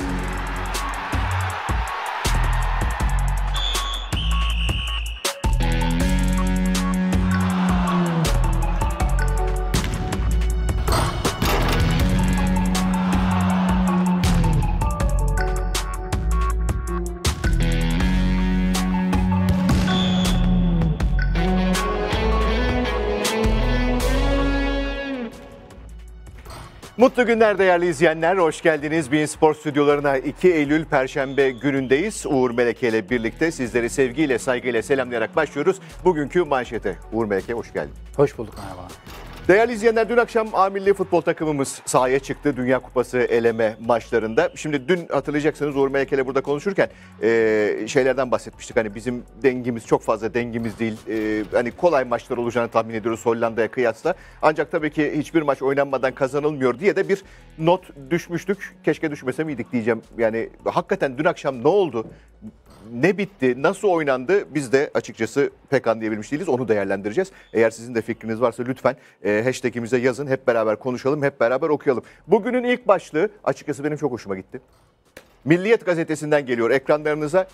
Thank you. Mutlu günler değerli izleyenler. Hoş geldiniz. Bin Spor stüdyolarına 2 Eylül Perşembe günündeyiz. Uğur Meleke ile birlikte sizleri sevgiyle, saygıyla selamlayarak başlıyoruz. Bugünkü manşete. Uğur Meleke hoş geldin. Hoş bulduk. Merhaba. Değerli izleyenler dün akşam A Futbol takımımız sahaya çıktı Dünya Kupası eleme maçlarında. Şimdi dün hatırlayacaksınız Uğur Melekele burada konuşurken e, şeylerden bahsetmiştik. Hani bizim dengimiz çok fazla dengimiz değil. E, hani kolay maçlar olacağını tahmin ediyoruz Hollanda'ya kıyasla. Ancak tabii ki hiçbir maç oynanmadan kazanılmıyor diye de bir not düşmüştük. Keşke düşmese miydik diyeceğim. Yani hakikaten dün akşam ne oldu? ne bitti, nasıl oynandı biz de açıkçası pek anlayabilmiş değiliz. Onu değerlendireceğiz. Eğer sizin de fikriniz varsa lütfen e, hashtagimize yazın. Hep beraber konuşalım, hep beraber okuyalım. Bugünün ilk başlığı açıkçası benim çok hoşuma gitti. Milliyet gazetesinden geliyor ekranlarınıza.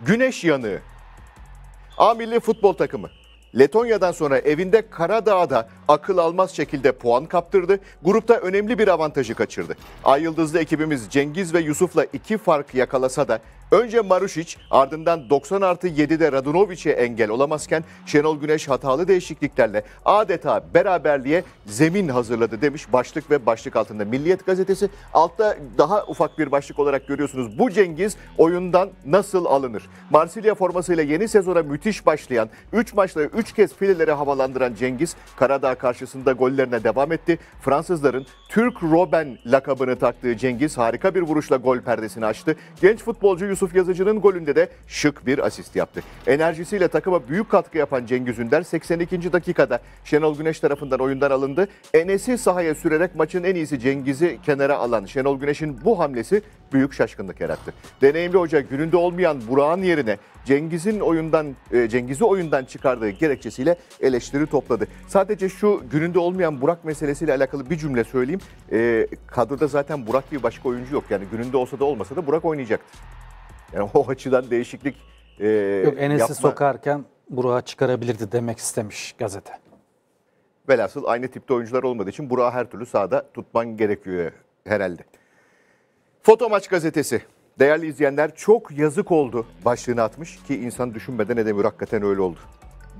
Güneş yanığı. A milli futbol takımı Letonya'dan sonra evinde Karadağ'da akıl almaz şekilde puan kaptırdı. Grupta önemli bir avantajı kaçırdı. Ay Yıldızlı ekibimiz Cengiz ve Yusuf'la iki fark yakalasa da önce Maruşiç ardından 90 artı 7'de Radunovic'e engel olamazken Şenol Güneş hatalı değişikliklerle adeta beraberliğe zemin hazırladı demiş başlık ve başlık altında Milliyet gazetesi. Altta daha ufak bir başlık olarak görüyorsunuz. Bu Cengiz oyundan nasıl alınır? Marsilya formasıyla yeni sezona müthiş başlayan 3 maçla 3 kez fileleri havalandıran Cengiz Karadağ karşısında gollerine devam etti. Fransızların Türk Robben lakabını taktığı Cengiz harika bir vuruşla gol perdesini açtı. Genç futbolcu Yusuf Yazıcı'nın golünde de şık bir asist yaptı. Enerjisiyle takıma büyük katkı yapan Cengiz Ünder 82. dakikada Şenol Güneş tarafından oyundan alındı. Enes'i sahaya sürerek maçın en iyisi Cengiz'i kenara alan Şenol Güneş'in bu hamlesi büyük şaşkınlık yarattı. Deneyimli hoca gününde olmayan Burak'ın yerine Cengiz'in oyundan e, Cengiz'i oyundan çıkardığı gerekçesiyle eleştiri topladı. Sadece şu gününde olmayan Burak meselesiyle alakalı bir cümle söyleyeyim. E, kadroda zaten Burak bir başka oyuncu yok. Yani gününde olsa da olmasa da Burak oynayacaktı. Yani o açıdan değişiklik e, Yok Enes'i sokarken Burak'a çıkarabilirdi demek istemiş gazete. Velhasıl aynı tipte oyuncular olmadığı için Burak'ı her türlü sahada tutman gerekiyor herhalde. Foto Maç gazetesi. Değerli izleyenler çok yazık oldu başlığını atmış ki insan düşünmeden edemiyor hakikaten öyle oldu.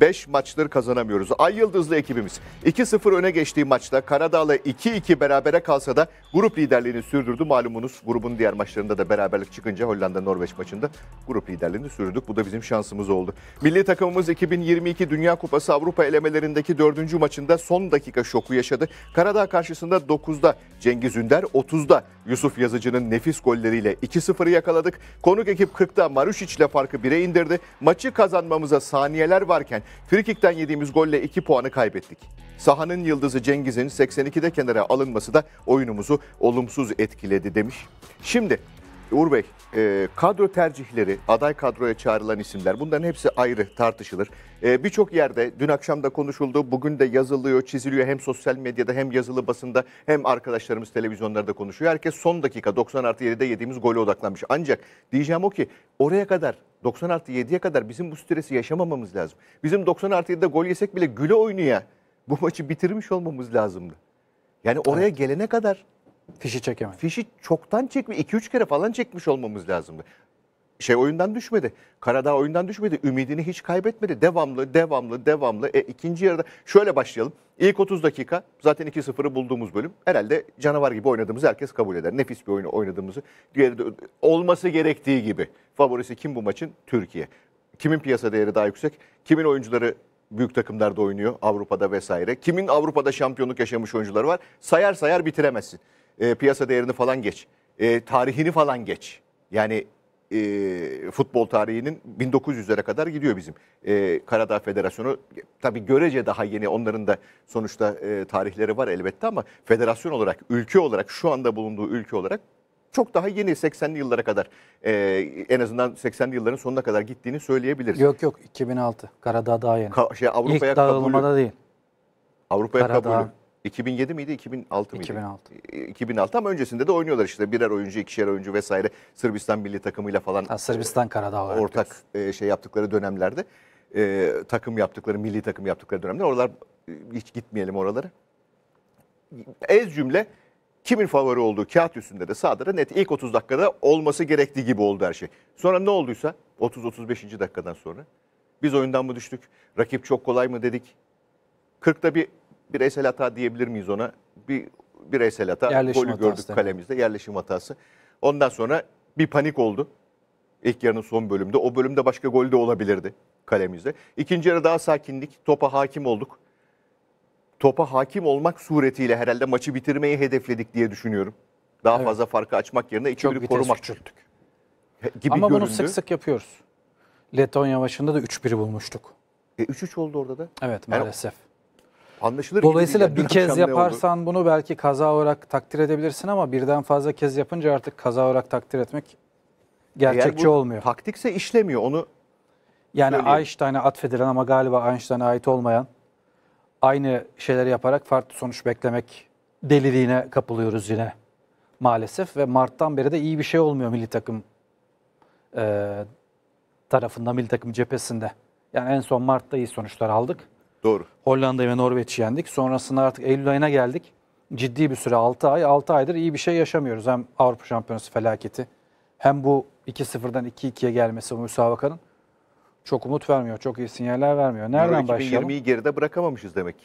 5 maçtır kazanamıyoruz. Ay Yıldızlı ekibimiz 2-0 öne geçtiği maçta Karadağ'la 2-2 berabere kalsa da grup liderliğini sürdürdü. Malumunuz grubun diğer maçlarında da beraberlik çıkınca Hollanda-Norveç maçında grup liderliğini sürdük. Bu da bizim şansımız oldu. Milli takımımız 2022 Dünya Kupası Avrupa elemelerindeki 4. maçında son dakika şoku yaşadı. Karadağ karşısında 9'da Cengiz Ünder, 30'da Yusuf Yazıcı'nın nefis golleriyle 2-0'ı yakaladık. Konuk ekip 40'da Marušić ile farkı 1'e indirdi. Maçı kazanmamıza saniyeler varken rağmen frikikten yediğimiz golle 2 puanı kaybettik. Sahanın yıldızı Cengiz'in 82'de kenara alınması da oyunumuzu olumsuz etkiledi demiş. Şimdi Uğur Bey, e, kadro tercihleri, aday kadroya çağrılan isimler bunların hepsi ayrı tartışılır. E, Birçok yerde dün akşam da konuşuldu, bugün de yazılıyor, çiziliyor hem sosyal medyada hem yazılı basında hem arkadaşlarımız televizyonlarda konuşuyor. Herkes son dakika 90 artı 7'de yediğimiz gole odaklanmış. Ancak diyeceğim o ki oraya kadar 90 artı 7'ye kadar bizim bu stresi yaşamamamız lazım. Bizim 90 artı 7'de gol yesek bile güle oynaya bu maçı bitirmiş olmamız lazımdı. Yani oraya evet. gelene kadar Fişi çekemedi. Fişi çoktan çekme 2-3 kere falan çekmiş olmamız lazımdı. Şey oyundan düşmedi. Karadağ oyundan düşmedi. Ümidini hiç kaybetmedi. Devamlı, devamlı, devamlı. E, ikinci yarıda şöyle başlayalım. İlk 30 dakika zaten 2-0'ı bulduğumuz bölüm. Herhalde canavar gibi oynadığımızı herkes kabul eder. Nefis bir oyunu oynadığımızı. Diğeri de olması gerektiği gibi. Favorisi kim bu maçın? Türkiye. Kimin piyasa değeri daha yüksek? Kimin oyuncuları büyük takımlarda oynuyor Avrupa'da vesaire. Kimin Avrupa'da şampiyonluk yaşamış oyuncuları var? Sayar sayar bitiremezsin e, piyasa değerini falan geç. E, tarihini falan geç. Yani e, futbol tarihinin 1900'lere kadar gidiyor bizim. E, Karadağ Federasyonu tabii görece daha yeni onların da sonuçta e, tarihleri var elbette ama federasyon olarak, ülke olarak şu anda bulunduğu ülke olarak çok daha yeni 80'li yıllara kadar e, en azından 80'li yılların sonuna kadar gittiğini söyleyebiliriz. Yok yok 2006 Karadağ daha yeni. Ka şey, Avrupa'ya İlk dağılmada değil. Avrupa'ya Karadağ. 2007 miydi 2006 mıydı? 2006. 2006 e, ama öncesinde de oynuyorlar işte birer oyuncu, ikişer oyuncu vesaire. Sırbistan milli takımıyla falan. Ha, Sırbistan Karadağ olarak. Ortak e, şey yaptıkları dönemlerde e, takım yaptıkları, milli takım yaptıkları dönemler. Oralar e, hiç gitmeyelim oraları. Ez cümle kimin favori olduğu kağıt üstünde de sahada net ilk 30 dakikada olması gerektiği gibi oldu her şey. Sonra ne olduysa 30-35. dakikadan sonra biz oyundan mı düştük? Rakip çok kolay mı dedik? 40'ta bir bireysel hata diyebilir miyiz ona? Bir bireysel hata. Yerleşim Golü gördük kalemizde. Yerleşim hatası. Ondan sonra bir panik oldu. İlk yarının son bölümde. O bölümde başka gol de olabilirdi kalemizde. İkinci yarı daha sakinlik. Topa hakim olduk. Topa hakim olmak suretiyle herhalde maçı bitirmeyi hedefledik diye düşünüyorum. Daha evet. fazla farkı açmak yerine içeri korumak küçülttük. Gibi Ama göründü. bunu sık sık yapıyoruz. Letonya maçında da 3-1'i bulmuştuk. E 3-3 oldu orada da. Evet maalesef. Yani Anlaşılır Dolayısıyla bir kez yaparsan oldu. bunu belki kaza olarak takdir edebilirsin ama birden fazla kez yapınca artık kaza olarak takdir etmek gerçekçi olmuyor. Taktikse işlemiyor onu. Yani söyleyeyim. Einstein'a atfedilen ama galiba Einstein'a ait olmayan aynı şeyleri yaparak farklı sonuç beklemek deliliğine kapılıyoruz yine maalesef ve Mart'tan beri de iyi bir şey olmuyor milli takım e, tarafında, milli takım cephesinde. Yani en son Mart'ta iyi sonuçlar aldık. Doğru. Hollanda'yı ve Norveç'i yendik. Sonrasında artık Eylül ayına geldik. Ciddi bir süre 6 ay. 6 aydır iyi bir şey yaşamıyoruz. Hem Avrupa Şampiyonası felaketi hem bu 2-0'dan 2-2'ye gelmesi bu müsabakanın çok umut vermiyor. Çok iyi sinyaller vermiyor. Nereden başlayalım? 2020'yi geride bırakamamışız demek.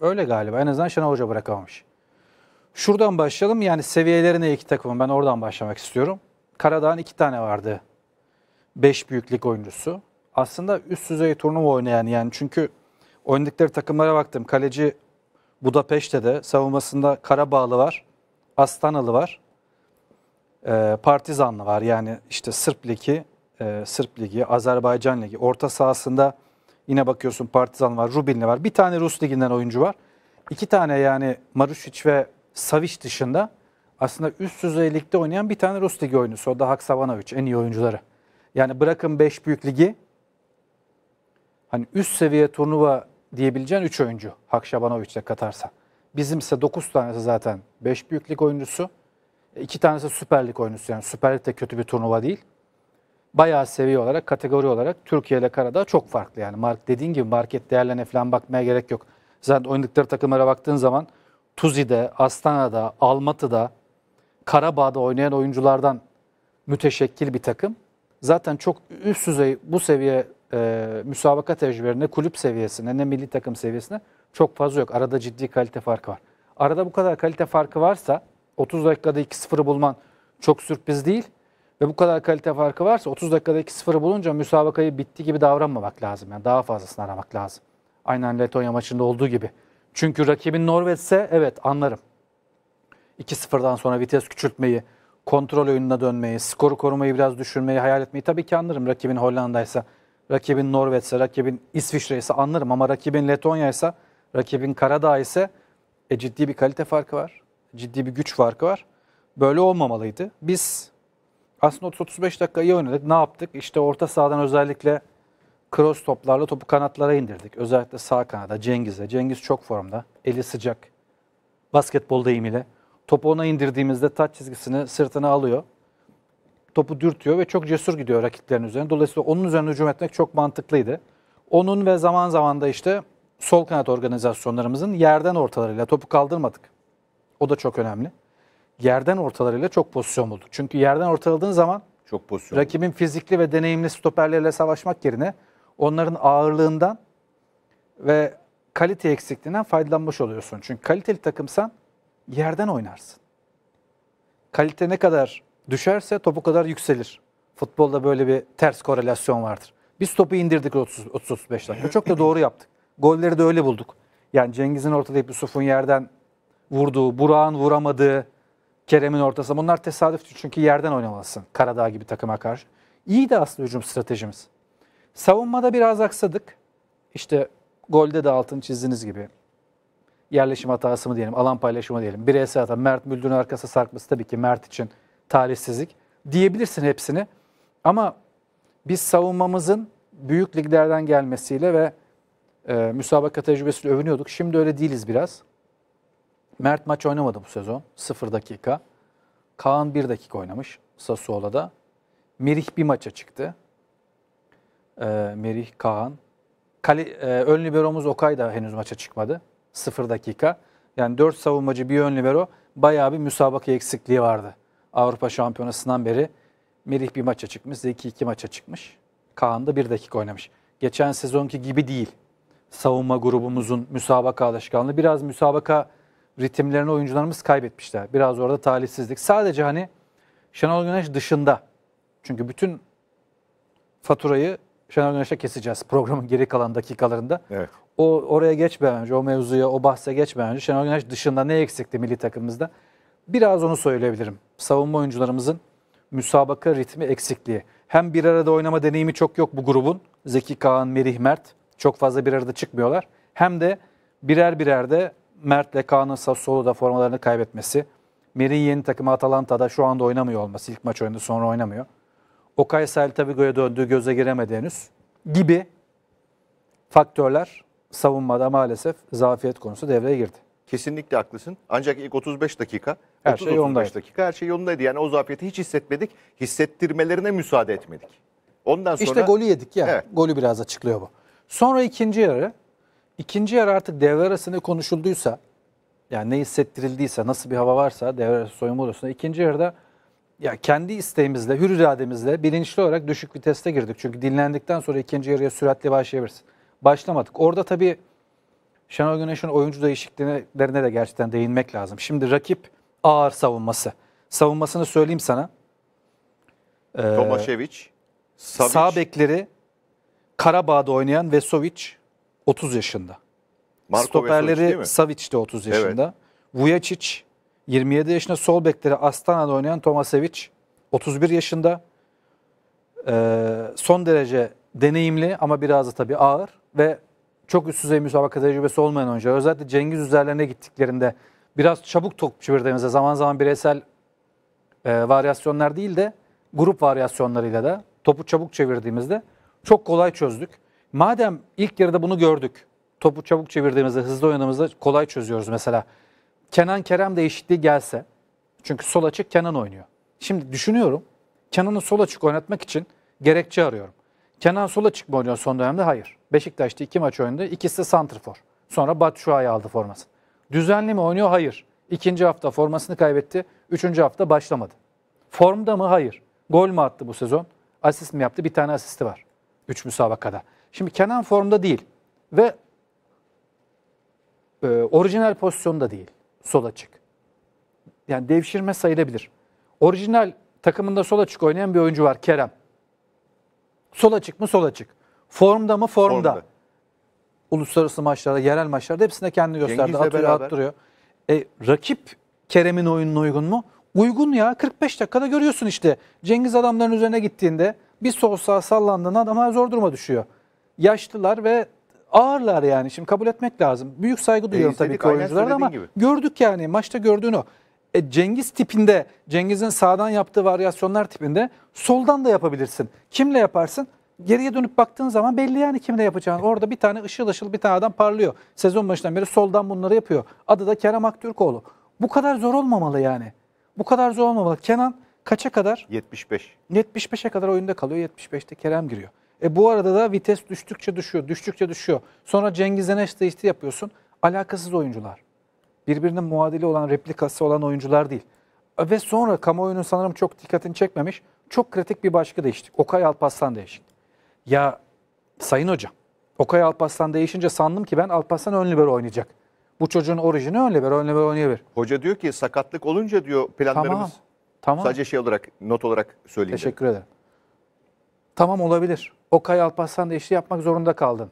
Öyle galiba. En azından Şenol Hoca bırakamamış. Şuradan başlayalım. Yani seviyelerine iki takımın. Ben oradan başlamak istiyorum. Karadağ'ın iki tane vardı. Beş büyüklük oyuncusu. Aslında üst düzey turnuva oynayan yani çünkü Oynadıkları takımlara baktım. Kaleci Budapeşte'de, savunmasında Karabağlı var, Astanalı var, e, Partizanlı var. Yani işte Sırp Ligi, e, Sırp Ligi, Azerbaycan Ligi. Orta sahasında yine bakıyorsun Partizan var, Rubinli var. Bir tane Rus Ligi'nden oyuncu var. İki tane yani Maruşiç ve Saviç dışında aslında üst düzeylikte oynayan bir tane Rus Ligi oyuncusu. O da Hak Savanovic en iyi oyuncuları. Yani bırakın 5 büyük ligi hani üst seviye turnuva diyebileceğin 3 oyuncu Hakşabanoviç'e katarsa. Bizim ise 9 tanesi zaten 5 büyük oyuncusu. 2 e, tanesi Süper Lig oyuncusu. Yani Süper Lig de kötü bir turnuva değil. Bayağı seviye olarak, kategori olarak Türkiye ile Karadağ çok farklı. Yani mark, dediğin gibi market değerlerine falan bakmaya gerek yok. Zaten oynadıkları takımlara baktığın zaman Tuzi'de, Astana'da, Almatı'da, Karabağ'da oynayan oyunculardan müteşekkil bir takım. Zaten çok üst düzey bu seviye e, müsabaka tecrübelerine, kulüp seviyesine, ne milli takım seviyesine çok fazla yok. Arada ciddi kalite farkı var. Arada bu kadar kalite farkı varsa 30 dakikada 2-0'ı bulman çok sürpriz değil. Ve bu kadar kalite farkı varsa 30 dakikada 2-0'ı bulunca müsabakayı bitti gibi davranmamak lazım. Yani daha fazlasını aramak lazım. Aynen Letonya maçında olduğu gibi. Çünkü rakibin Norveç'se evet anlarım. 2-0'dan sonra vites küçültmeyi, kontrol oyununa dönmeyi, skoru korumayı biraz düşürmeyi hayal etmeyi tabii ki anlarım. Rakibin Hollanda'ysa rakibin Norveç'se, rakibin İsviçre ise anlarım ama rakibin Letonya ise, rakibin Karadağ ise e, ciddi bir kalite farkı var. Ciddi bir güç farkı var. Böyle olmamalıydı. Biz aslında 30-35 dakika iyi oynadık. Ne yaptık? İşte orta sahadan özellikle cross toplarla topu kanatlara indirdik. Özellikle sağ kanada Cengiz'e. Cengiz çok formda. Eli sıcak. Basketbol deyimiyle. Topu ona indirdiğimizde taç çizgisini sırtına alıyor topu dürtüyor ve çok cesur gidiyor rakiplerin üzerine. Dolayısıyla onun üzerine hücum etmek çok mantıklıydı. Onun ve zaman zaman da işte sol kanat organizasyonlarımızın yerden ortalarıyla topu kaldırmadık. O da çok önemli. Yerden ortalarıyla çok pozisyon bulduk. Çünkü yerden ortaladığın zaman çok pozisyon. Rakibin fizikli ve deneyimli stoperlerle savaşmak yerine onların ağırlığından ve kalite eksikliğinden faydalanmış oluyorsun. Çünkü kaliteli takımsan yerden oynarsın. Kalite ne kadar düşerse topu kadar yükselir. Futbolda böyle bir ters korelasyon vardır. Biz topu indirdik 30-35 dakika. Çok da doğru yaptık. Golleri de öyle bulduk. Yani Cengiz'in ortalayıp Yusuf'un yerden vurduğu, Burak'ın vuramadığı, Kerem'in ortası. Bunlar tesadüf çünkü yerden oynamalısın Karadağ gibi takıma karşı. İyi de aslında hücum stratejimiz. Savunmada biraz aksadık. İşte golde de altın çizdiğiniz gibi. Yerleşim hatası mı diyelim, alan paylaşımı diyelim. Bireysel hata. Mert Müldür'ün arkası sarkması tabii ki Mert için talihsizlik diyebilirsin hepsini. Ama biz savunmamızın büyük liglerden gelmesiyle ve e, müsabaka tecrübesiyle övünüyorduk. Şimdi öyle değiliz biraz. Mert maç oynamadı bu sezon. sıfır dakika. Kaan bir dakika oynamış Sassuolo'da. Merih bir maça çıktı. E, Merih, Kaan. Kale, e, ön liberomuz Okay da henüz maça çıkmadı. sıfır dakika. Yani dört savunmacı bir ön libero bayağı bir müsabaka eksikliği vardı. Avrupa Şampiyonası'ndan beri Merih bir maça çıkmış, Zeki iki maça çıkmış. Kaan da bir dakika oynamış. Geçen sezonki gibi değil. Savunma grubumuzun müsabaka alışkanlığı. Biraz müsabaka ritimlerini oyuncularımız kaybetmişler. Biraz orada talihsizlik. Sadece hani Şenol Güneş dışında. Çünkü bütün faturayı Şenol Güneş'e keseceğiz programın geri kalan dakikalarında. Evet. O oraya geçmeden önce, o mevzuya, o bahse geçmeden önce Şenol Güneş dışında ne eksikti milli takımımızda? Biraz onu söyleyebilirim. Savunma oyuncularımızın müsabaka ritmi eksikliği. Hem bir arada oynama deneyimi çok yok bu grubun. Zeki Kağan, Merih Mert çok fazla bir arada çıkmıyorlar. Hem de birer birer de Mert'le Kaan'ın Sassuolo'da formalarını kaybetmesi. Merih'in yeni takımı Atalanta'da şu anda oynamıyor olması. İlk maç oynadı sonra oynamıyor. Okay Celtavigo'ya döndüğü göze giremedi henüz. Gibi faktörler savunmada maalesef zafiyet konusu devreye girdi. Kesinlikle haklısın. Ancak ilk 35 dakika, her 30, şey 35 dakika her şey yolundaydı. Yani o zafiyeti hiç hissetmedik. Hissettirmelerine müsaade etmedik. Ondan sonra İşte golü yedik ya. Evet. Golü biraz açıklıyor bu. Sonra ikinci yarı. ikinci yarı artık devre arasında konuşulduysa yani ne hissettirildiyse, nasıl bir hava varsa devre arası soyunma odasında ikinci yarıda ya kendi isteğimizle, hür irademizle bilinçli olarak düşük viteste girdik. Çünkü dinlendikten sonra ikinci yarıya süratle başlayabiliriz. Başlamadık. Orada tabii Şenol Güneş'in oyuncu değişikliklerine de gerçekten değinmek lazım. Şimdi rakip ağır savunması. Savunmasını söyleyeyim sana. Ee, Tomaşevic, Savic. Sağ bekleri Karabağ'da oynayan Vesovic 30 yaşında. Marko Stoperleri Vesovic, Savic de 30 yaşında. Evet. Vujacic 27 yaşında. Sol bekleri Astana'da oynayan Tomasevic 31 yaşında. Ee, son derece deneyimli ama biraz da tabii ağır ve çok üst düzey müsabaka tecrübesi olmayan oyuncular özellikle Cengiz üzerlerine gittiklerinde biraz çabuk top çevirdiğimizde zaman zaman bireysel e, varyasyonlar değil de grup varyasyonlarıyla da topu çabuk çevirdiğimizde çok kolay çözdük. Madem ilk yarıda bunu gördük. Topu çabuk çevirdiğimizde, hızlı oynadığımızda kolay çözüyoruz mesela. Kenan Kerem değişikliği gelse. Çünkü sol açık Kenan oynuyor. Şimdi düşünüyorum. Kenan'ı sol açık oynatmak için gerekçe arıyorum. Kenan Sola çık mı oynuyor son dönemde? Hayır. Beşiktaş'ta iki maç oynadı. İkisi de santrfor. Sonra Batshuayi aldı formasını. Düzenli mi oynuyor? Hayır. İkinci hafta formasını kaybetti. Üçüncü hafta başlamadı. Formda mı? Hayır. Gol mü attı bu sezon? Asist mi yaptı? Bir tane asisti var. Üç müsabakada. Şimdi Kenan formda değil. Ve e, orijinal pozisyonda değil. Sola çık. Yani devşirme sayılabilir. Orijinal takımında sola çık oynayan bir oyuncu var Kerem. Sol açık mı? Sol açık. Formda mı? Formda. Formda. Uluslararası maçlarda, yerel maçlarda hepsinde kendini gösterdi. Cengiz'le Atıyor, beraber. attırıyor. E, rakip Kerem'in oyununa uygun mu? Uygun ya. 45 dakikada görüyorsun işte. Cengiz adamların üzerine gittiğinde bir sol sağ sallandığında adama zor duruma düşüyor. Yaşlılar ve ağırlar yani. Şimdi kabul etmek lazım. Büyük saygı duyuyorum e, tabii izledik, ki oyunculara ama gibi. gördük yani maçta gördüğün o. E, Cengiz tipinde, Cengiz'in sağdan yaptığı varyasyonlar tipinde soldan da yapabilirsin. Kimle yaparsın? Geriye dönüp baktığın zaman belli yani kimle yapacağını. Orada bir tane ışıl ışıl bir tane adam parlıyor. Sezon başından beri soldan bunları yapıyor. Adı da Kerem Aktürkoğlu. Bu kadar zor olmamalı yani. Bu kadar zor olmamalı. Kenan kaça kadar? 75. 75'e kadar oyunda kalıyor. 75'te Kerem giriyor. E bu arada da vites düştükçe düşüyor, düştükçe düşüyor. Sonra Cengiz'e Eneş değişti yapıyorsun. Alakasız oyuncular birbirinin muadili olan replikası olan oyuncular değil. Ve sonra kamuoyunun sanırım çok dikkatini çekmemiş. Çok kritik bir başka değişiklik. Okay Alpaslan değişik Ya sayın hocam Okay Alpaslan değişince sandım ki ben Alpaslan ön libero oynayacak. Bu çocuğun orijini ön libero, ön libero oynayabilir. Hoca diyor ki sakatlık olunca diyor planlarımız. Tamam. tamam. Sadece şey olarak not olarak söyleyeyim. Teşekkür dedim. ederim. Tamam olabilir. Okay Alpaslan değişti yapmak zorunda kaldın.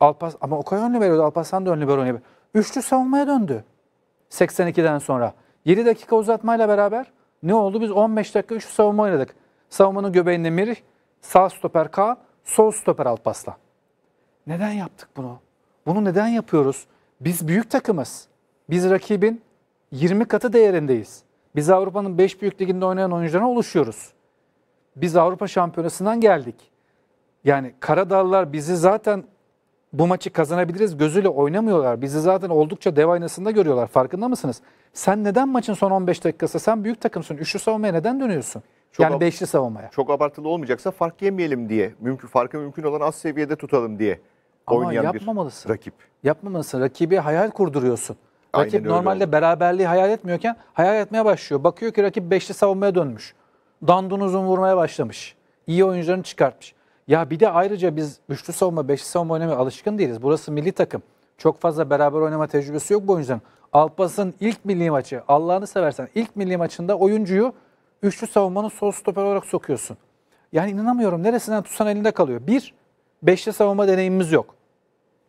Alpas ama Okay ön liberoydu. Alpaslan da ön libero oynayabilir. Üçlü savunmaya döndü. 82'den sonra. 7 dakika uzatmayla beraber ne oldu? Biz 15 dakika şu savunma oynadık. Savunmanın göbeğinde Mirih, sağ stoper Kaan, sol stoper Alpaslan. Neden yaptık bunu? Bunu neden yapıyoruz? Biz büyük takımız. Biz rakibin 20 katı değerindeyiz. Biz Avrupa'nın 5 büyük liginde oynayan oyuncularına oluşuyoruz. Biz Avrupa Şampiyonası'ndan geldik. Yani Karadağlılar bizi zaten bu maçı kazanabiliriz gözüyle oynamıyorlar. Bizi zaten oldukça dev aynasında görüyorlar. Farkında mısınız? Sen neden maçın son 15 dakikası? Sen büyük takımsın. Üçlü savunmaya neden dönüyorsun? Çok yani beşli savunmaya. Çok abartılı olmayacaksa fark yemeyelim diye. Mümkün farkı mümkün olan az seviyede tutalım diye Ama yapmamalısın. rakip. Yapmamalısın. Rakibi hayal kurduruyorsun. Rakip Aynen normalde beraberliği hayal etmiyorken hayal etmeye başlıyor. Bakıyor ki rakip beşli savunmaya dönmüş. Dandun uzun vurmaya başlamış. İyi oyuncularını çıkartmış. Ya bir de ayrıca biz üçlü savunma, beşli savunma oynamaya alışkın değiliz. Burası milli takım. Çok fazla beraber oynama tecrübesi yok bu oyuncuların. Alpas'ın ilk milli maçı, Allah'ını seversen ilk milli maçında oyuncuyu üçlü savunmanın sol stoper olarak sokuyorsun. Yani inanamıyorum neresinden tutsan elinde kalıyor. Bir, beşli savunma deneyimimiz yok.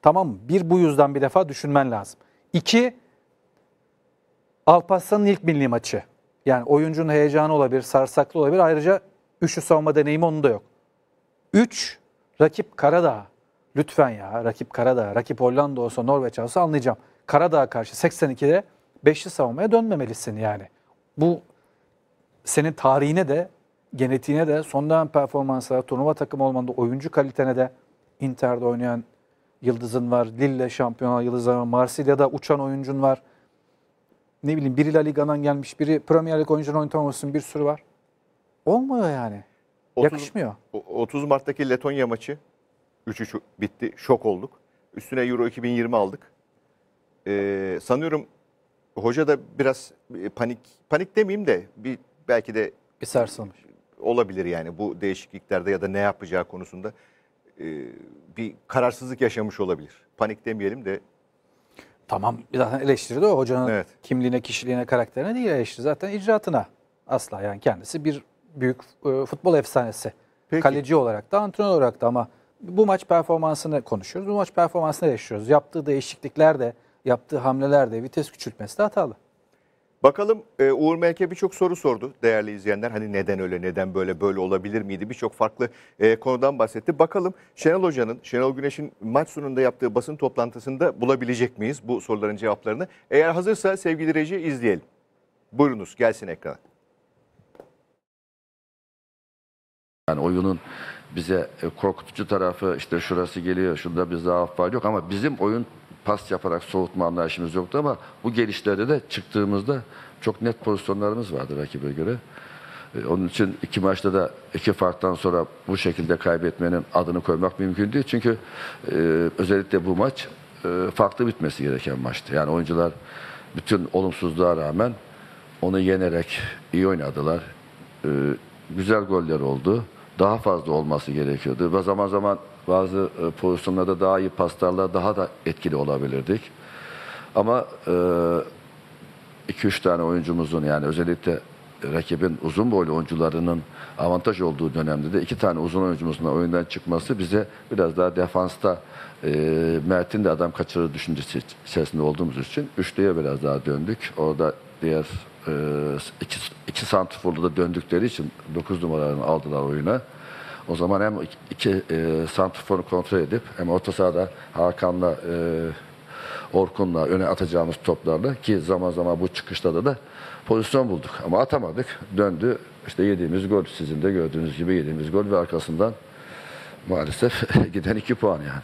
Tamam mı? Bir bu yüzden bir defa düşünmen lazım. İki, Alpasın ilk milli maçı. Yani oyuncunun heyecanı olabilir, sarsaklı olabilir. Ayrıca üçlü savunma deneyimi onun da yok. 3. Rakip Karadağ. Lütfen ya rakip Karadağ. Rakip Hollanda olsa Norveç olsa anlayacağım. Karadağ karşı 82'de 5'li savunmaya dönmemelisin yani. Bu senin tarihine de genetiğine de sondan performanslara, turnuva takımı olmanda oyuncu kalitene de Inter'de oynayan yıldızın var. Lille şampiyonal yıldızı var. Marsilya'da uçan oyuncun var. Ne bileyim biri La Liga'dan gelmiş, biri Premier Lig oyuncunu oynatamıyorsun bir sürü var. Olmuyor yani. 30, Yakışmıyor. 30 Mart'taki Letonya maçı 3-3 bitti. Şok olduk. Üstüne Euro 2020 aldık. Ee, sanıyorum hoca da biraz e, panik panik demeyeyim de bir belki de bir sarsılmış. Olabilir yani bu değişikliklerde ya da ne yapacağı konusunda e, bir kararsızlık yaşamış olabilir. Panik demeyelim de Tamam zaten eleştiri de o hocanın evet. kimliğine, kişiliğine, karakterine değil eleştiri zaten icraatına asla yani kendisi bir büyük e, futbol efsanesi. Peki. Kaleci olarak da antrenör olarak da ama bu maç performansını konuşuyoruz. Bu maç performansını eleştiriyoruz. Yaptığı değişiklikler de, yaptığı hamleler de, vites küçültmesi de hatalı. Bakalım e, Uğur Melke birçok soru sordu değerli izleyenler. Hani neden öyle, neden böyle, böyle olabilir miydi? Birçok farklı e, konudan bahsetti. Bakalım Şenol Hoca'nın, Şenol Güneş'in maç sonunda yaptığı basın toplantısında bulabilecek miyiz bu soruların cevaplarını? Eğer hazırsa sevgili reji izleyelim. Buyurunuz gelsin ekrana. Yani oyunun bize e, korkutucu tarafı işte şurası geliyor, şunda bir zaaf var yok ama bizim oyun pas yaparak soğutma anlayışımız yoktu ama bu gelişlerde de çıktığımızda çok net pozisyonlarımız vardı rakibe göre. E, onun için iki maçta da iki farktan sonra bu şekilde kaybetmenin adını koymak mümkün değil. Çünkü e, özellikle bu maç e, farklı bitmesi gereken maçtı. Yani oyuncular bütün olumsuzluğa rağmen onu yenerek iyi oynadılar. E, güzel goller oldu daha fazla olması gerekiyordu. Ve zaman zaman bazı e, pozisyonlarda daha iyi paslarla daha da etkili olabilirdik. Ama 2-3 e, tane oyuncumuzun yani özellikle rakibin uzun boylu oyuncularının avantaj olduğu dönemde de iki tane uzun oyuncumuzun oyundan çıkması bize biraz daha defansta e, Mert'in de adam kaçırır düşüncesi içerisinde olduğumuz için üçlüye biraz daha döndük. Orada diğer e, iki, santiforlu da döndükleri için 9 numaralarını aldılar oyuna. O zaman hem iki, e, santiforu kontrol edip hem orta sahada Hakan'la e, Orkun'la öne atacağımız toplarla ki zaman zaman bu çıkışlarda da pozisyon bulduk ama atamadık. Döndü İşte yediğimiz gol sizin de gördüğünüz gibi yediğimiz gol ve arkasından maalesef giden iki puan yani.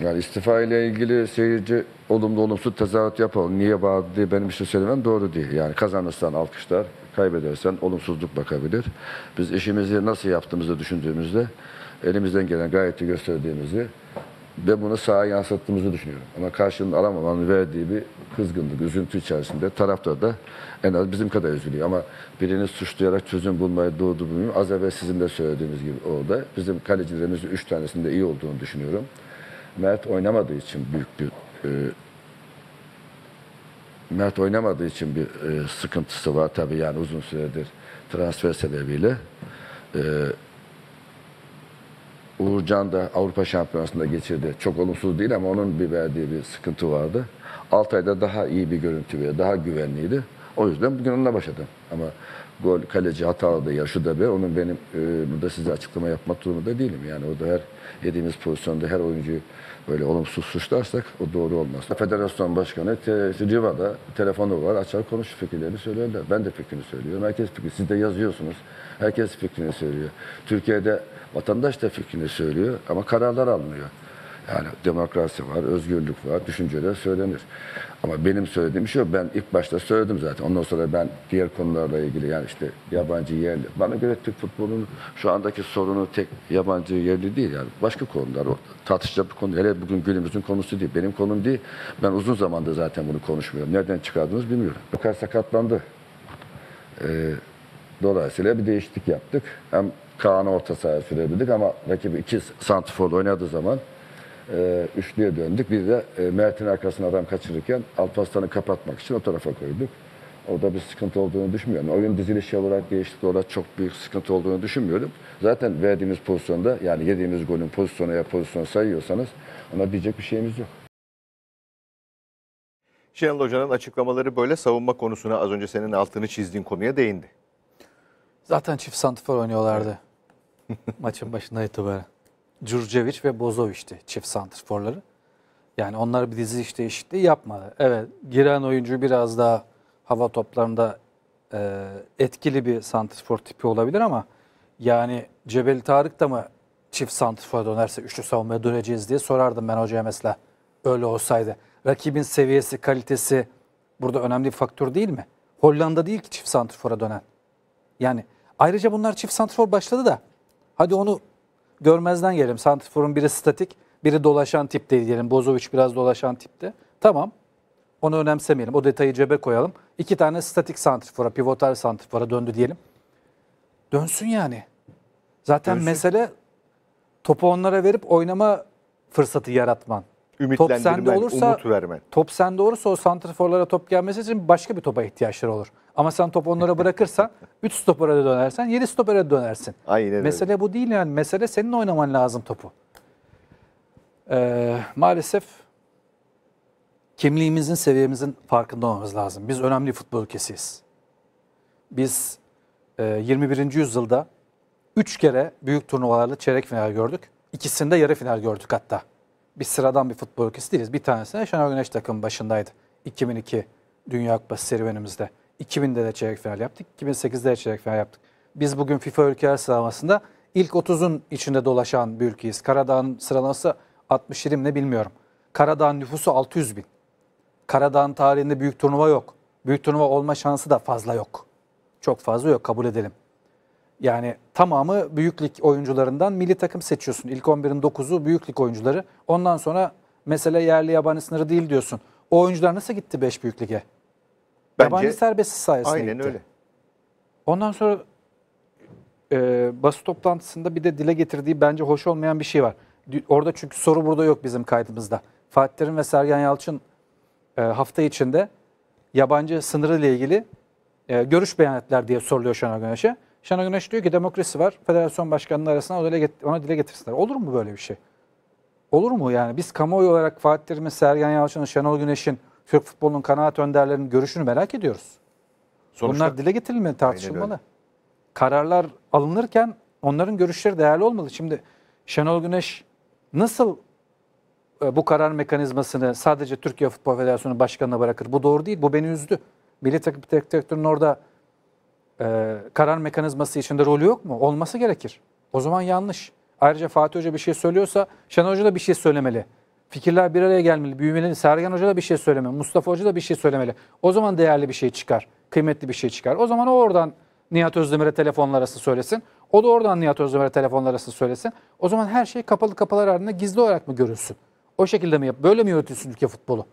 Yani istifa ile ilgili seyirci olumlu olumsuz tezahürat yapalım. Niye bağırdı diye benim bir şey söylemem doğru değil. Yani kazanırsan alkışlar, kaybedersen olumsuzluk bakabilir. Biz işimizi nasıl yaptığımızı düşündüğümüzde elimizden gelen gayreti gösterdiğimizi ve bunu sahaya yansıttığımızı düşünüyorum. Ama karşılığını alamamanın verdiği bir kızgınlık, üzüntü içerisinde tarafta da en az bizim kadar üzülüyor. Ama birini suçlayarak çözüm bulmaya doğdu bulmuyor. Az evvel sizin de söylediğiniz gibi orada bizim kalecilerimiz üç tanesinde iyi olduğunu düşünüyorum. Mert oynamadığı için büyük bir e, Mert oynamadığı için bir e, sıkıntısı var tabi yani uzun süredir transfer sebebiyle. E, Uğurcan da Avrupa Şampiyonası'nda geçirdi. Çok olumsuz değil ama onun bir verdiği bir sıkıntı vardı. Altay'da daha iyi bir görüntü veriyor, daha güvenliydi. O yüzden bugün onunla başladım. Ama gol kaleci hatalı da yarışı da bir. Onun benim e, burada size açıklama yapmak durumunda değilim. Yani o da her yediğimiz pozisyonda her oyuncuyu böyle olumsuz suçlarsak o doğru olmaz. Federasyon Başkanı te, Civa'da telefonu var. Açar konuş fikirlerini söylerler. Ben de fikrini söylüyorum. Herkes fikrini. Siz de yazıyorsunuz. Herkes fikrini söylüyor. Türkiye'de vatandaş da fikrini söylüyor ama kararlar almıyor. Yani demokrasi var, özgürlük var, düşünceler söylenir. Ama benim söylediğim şey o. Ben ilk başta söyledim zaten. Ondan sonra ben diğer konularla ilgili yani işte yabancı yerli. Bana göre Türk futbolunun şu andaki sorunu tek yabancı yerli değil yani. Başka konular o. Tartışacak bir konu. Hele bugün günümüzün konusu değil. Benim konum değil. Ben uzun zamandır zaten bunu konuşmuyorum. Nereden çıkardınız bilmiyorum. kadar sakatlandı. Ee, dolayısıyla bir değişiklik yaptık. Hem Kaan'ı orta sahaya sürebildik ama rakibi iki santifor oynadığı zaman e, üçlüye döndük. Bir de e, Mert'in arkasına adam kaçırırken Alparslan'ı kapatmak için o tarafa koyduk. Orada bir sıkıntı olduğunu düşünmüyorum. Oyun dizilişi şey olarak değişiklik olarak çok büyük sıkıntı olduğunu düşünmüyorum. Zaten verdiğimiz pozisyonda yani yediğimiz golün pozisyonu ya pozisyon sayıyorsanız ona diyecek bir şeyimiz yok. Şenol Hoca'nın açıklamaları böyle savunma konusuna az önce senin altını çizdiğin konuya değindi. Zaten çift santifor oynuyorlardı. Maçın başında itibaren. Djurcevic ve Bozoviç'ti çift santrforları. Yani onlar bir dizi işte eşitliği yapmadı. Evet giren oyuncu biraz daha hava toplarında e, etkili bir santrfor tipi olabilir ama yani Cebeli Tarık da mı çift santrfora dönerse üçlü savunmaya döneceğiz diye sorardım ben hocaya mesela öyle olsaydı. Rakibin seviyesi, kalitesi burada önemli bir faktör değil mi? Hollanda değil ki çift santrfora dönen. Yani ayrıca bunlar çift santrfor başladı da hadi onu görmezden gelelim. Santifor'un biri statik, biri dolaşan tipte diyelim. Bozovic biraz dolaşan tipte. Tamam. Onu önemsemeyelim. O detayı cebe koyalım. İki tane statik santifora, pivotal santifora döndü diyelim. Dönsün yani. Zaten Dönsün. mesele topu onlara verip oynama fırsatı yaratman. Top sende olursa, umut vermen. Top sende olursa o santriforlara top gelmesi için başka bir topa ihtiyaçları olur. Ama sen top onlara bırakırsan 3 stopere de dönersen 7 stopere de dönersin. Aynen Mesele öyle. bu değil yani. Mesele senin oynaman lazım topu. Ee, maalesef kimliğimizin, seviyemizin farkında olmamız lazım. Biz önemli futbol ülkesiyiz. Biz e, 21. yüzyılda 3 kere büyük turnuvalarla çeyrek final gördük. İkisinde yarı final gördük hatta. Biz sıradan bir futbol ülkesi değiliz. Bir tanesi de Şenol Güneş takım başındaydı. 2002 Dünya Kupası serüvenimizde. 2000'de de çeyrek final yaptık. 2008'de de çeyrek final yaptık. Biz bugün FIFA ülkeler sıralamasında ilk 30'un içinde dolaşan bir ülkeyiz. Karadağ'ın sıralaması 67 ne bilmiyorum. Karadağ'ın nüfusu 600 bin. Karadağ'ın tarihinde büyük turnuva yok. Büyük turnuva olma şansı da fazla yok. Çok fazla yok kabul edelim. Yani tamamı büyük oyuncularından milli takım seçiyorsun. İlk 11'in 9'u büyük oyuncuları. Ondan sonra mesele yerli yabancı sınırı değil diyorsun. O oyuncular nasıl gitti 5 büyük lige? Bence, Yabancı serbest sayesinde aynen gitti. öyle. Ondan sonra e, basın toplantısında bir de dile getirdiği bence hoş olmayan bir şey var. Orada çünkü soru burada yok bizim kaydımızda. Fatih Terim ve Sergen Yalçın e, hafta içinde yabancı sınırı ile ilgili e, görüş beyanetler diye soruluyor Şenol Güneş'e. Şenol Güneş diyor ki demokrasi var. Federasyon başkanları arasında ona dile, ona dile getirsinler. Olur mu böyle bir şey? Olur mu yani? Biz kamuoyu olarak Fatih Terim'in, Sergen Yalçın'ın, Şenol Güneş'in Türk futbolunun kanaat önderlerinin görüşünü merak ediyoruz. Sonuçta, Bunlar dile getirilmeli, tartışılmalı. Kararlar alınırken onların görüşleri değerli olmalı. Şimdi Şenol Güneş nasıl e, bu karar mekanizmasını sadece Türkiye Futbol Federasyonu Başkanı'na bırakır? Bu doğru değil. Bu beni üzdü. Milli Takım Direktörü'nün orada e, karar mekanizması içinde rolü yok mu? Olması gerekir. O zaman yanlış. Ayrıca Fatih Hoca bir şey söylüyorsa Şenol Hoca da bir şey söylemeli. Fikirler bir araya gelmeli. Büyümeli. Sergen Hoca da bir şey söylemeli. Mustafa Hoca da bir şey söylemeli. O zaman değerli bir şey çıkar. Kıymetli bir şey çıkar. O zaman o oradan Nihat Özdemir'e telefonla arası söylesin. O da oradan Nihat Özdemir'e telefonla arası söylesin. O zaman her şey kapalı kapılar ardında gizli olarak mı görülsün? O şekilde mi yap? Böyle mi yönetiyorsun ülke futbolu?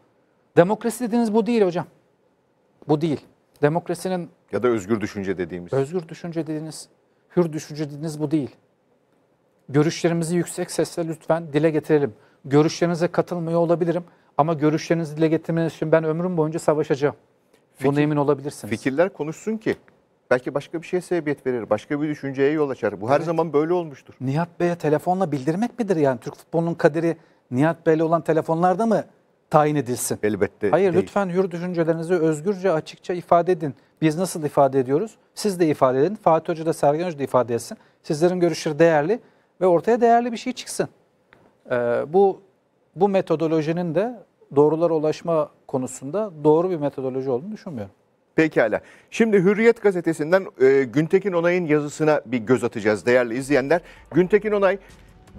Demokrasi dediğiniz bu değil hocam. Bu değil. Demokrasinin... Ya da özgür düşünce dediğimiz. Özgür düşünce dediğiniz, hür düşünce dediğiniz bu değil. Görüşlerimizi yüksek sesle lütfen dile getirelim görüşlerinize katılmıyor olabilirim ama görüşlerinizi dile getirmeniz için ben ömrüm boyunca savaşacağım. Fikir, emin olabilirsiniz. Fikirler konuşsun ki belki başka bir şeye sebebiyet verir, başka bir düşünceye yol açar. Bu evet. her zaman böyle olmuştur. Nihat Bey'e telefonla bildirmek midir yani Türk futbolunun kaderi Nihat Bey'le olan telefonlarda mı tayin edilsin? Elbette. Hayır değil. lütfen yürü düşüncelerinizi özgürce, açıkça ifade edin. Biz nasıl ifade ediyoruz? Siz de ifade edin. Fatih Hoca da Sergen Hoca da ifade etsin. Sizlerin görüşleri değerli ve ortaya değerli bir şey çıksın. Ee, bu bu metodolojinin de doğrulara ulaşma konusunda doğru bir metodoloji olduğunu düşünmüyorum. Pekala. Şimdi Hürriyet gazetesinden e, Güntekin Onay'ın yazısına bir göz atacağız değerli izleyenler. Güntekin Onay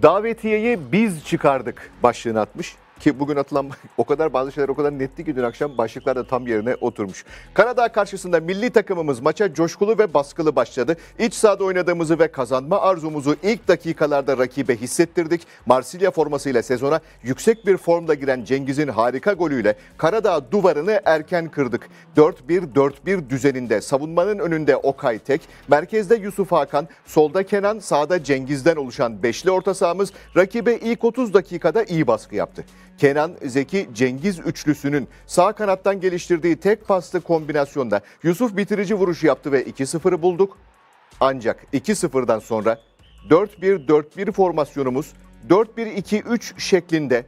davetiyeyi biz çıkardık başlığını atmış. Ki bugün atılan o kadar bazı şeyler o kadar netti ki dün akşam başlıklar da tam yerine oturmuş. Karadağ karşısında milli takımımız maça coşkulu ve baskılı başladı. İç sahada oynadığımızı ve kazanma arzumuzu ilk dakikalarda rakibe hissettirdik. Marsilya formasıyla sezona yüksek bir formda giren Cengiz'in harika golüyle Karadağ duvarını erken kırdık. 4-1-4-1 düzeninde savunmanın önünde Okay Tek, merkezde Yusuf Hakan, solda Kenan, sağda Cengiz'den oluşan beşli orta sahamız rakibe ilk 30 dakikada iyi baskı yaptı. Kenan Zeki Cengiz üçlüsünün sağ kanattan geliştirdiği tek paslı kombinasyonda Yusuf bitirici vuruşu yaptı ve 2-0'ı bulduk. Ancak 2-0'dan sonra 4-1-4-1 formasyonumuz 4-1-2-3 şeklinde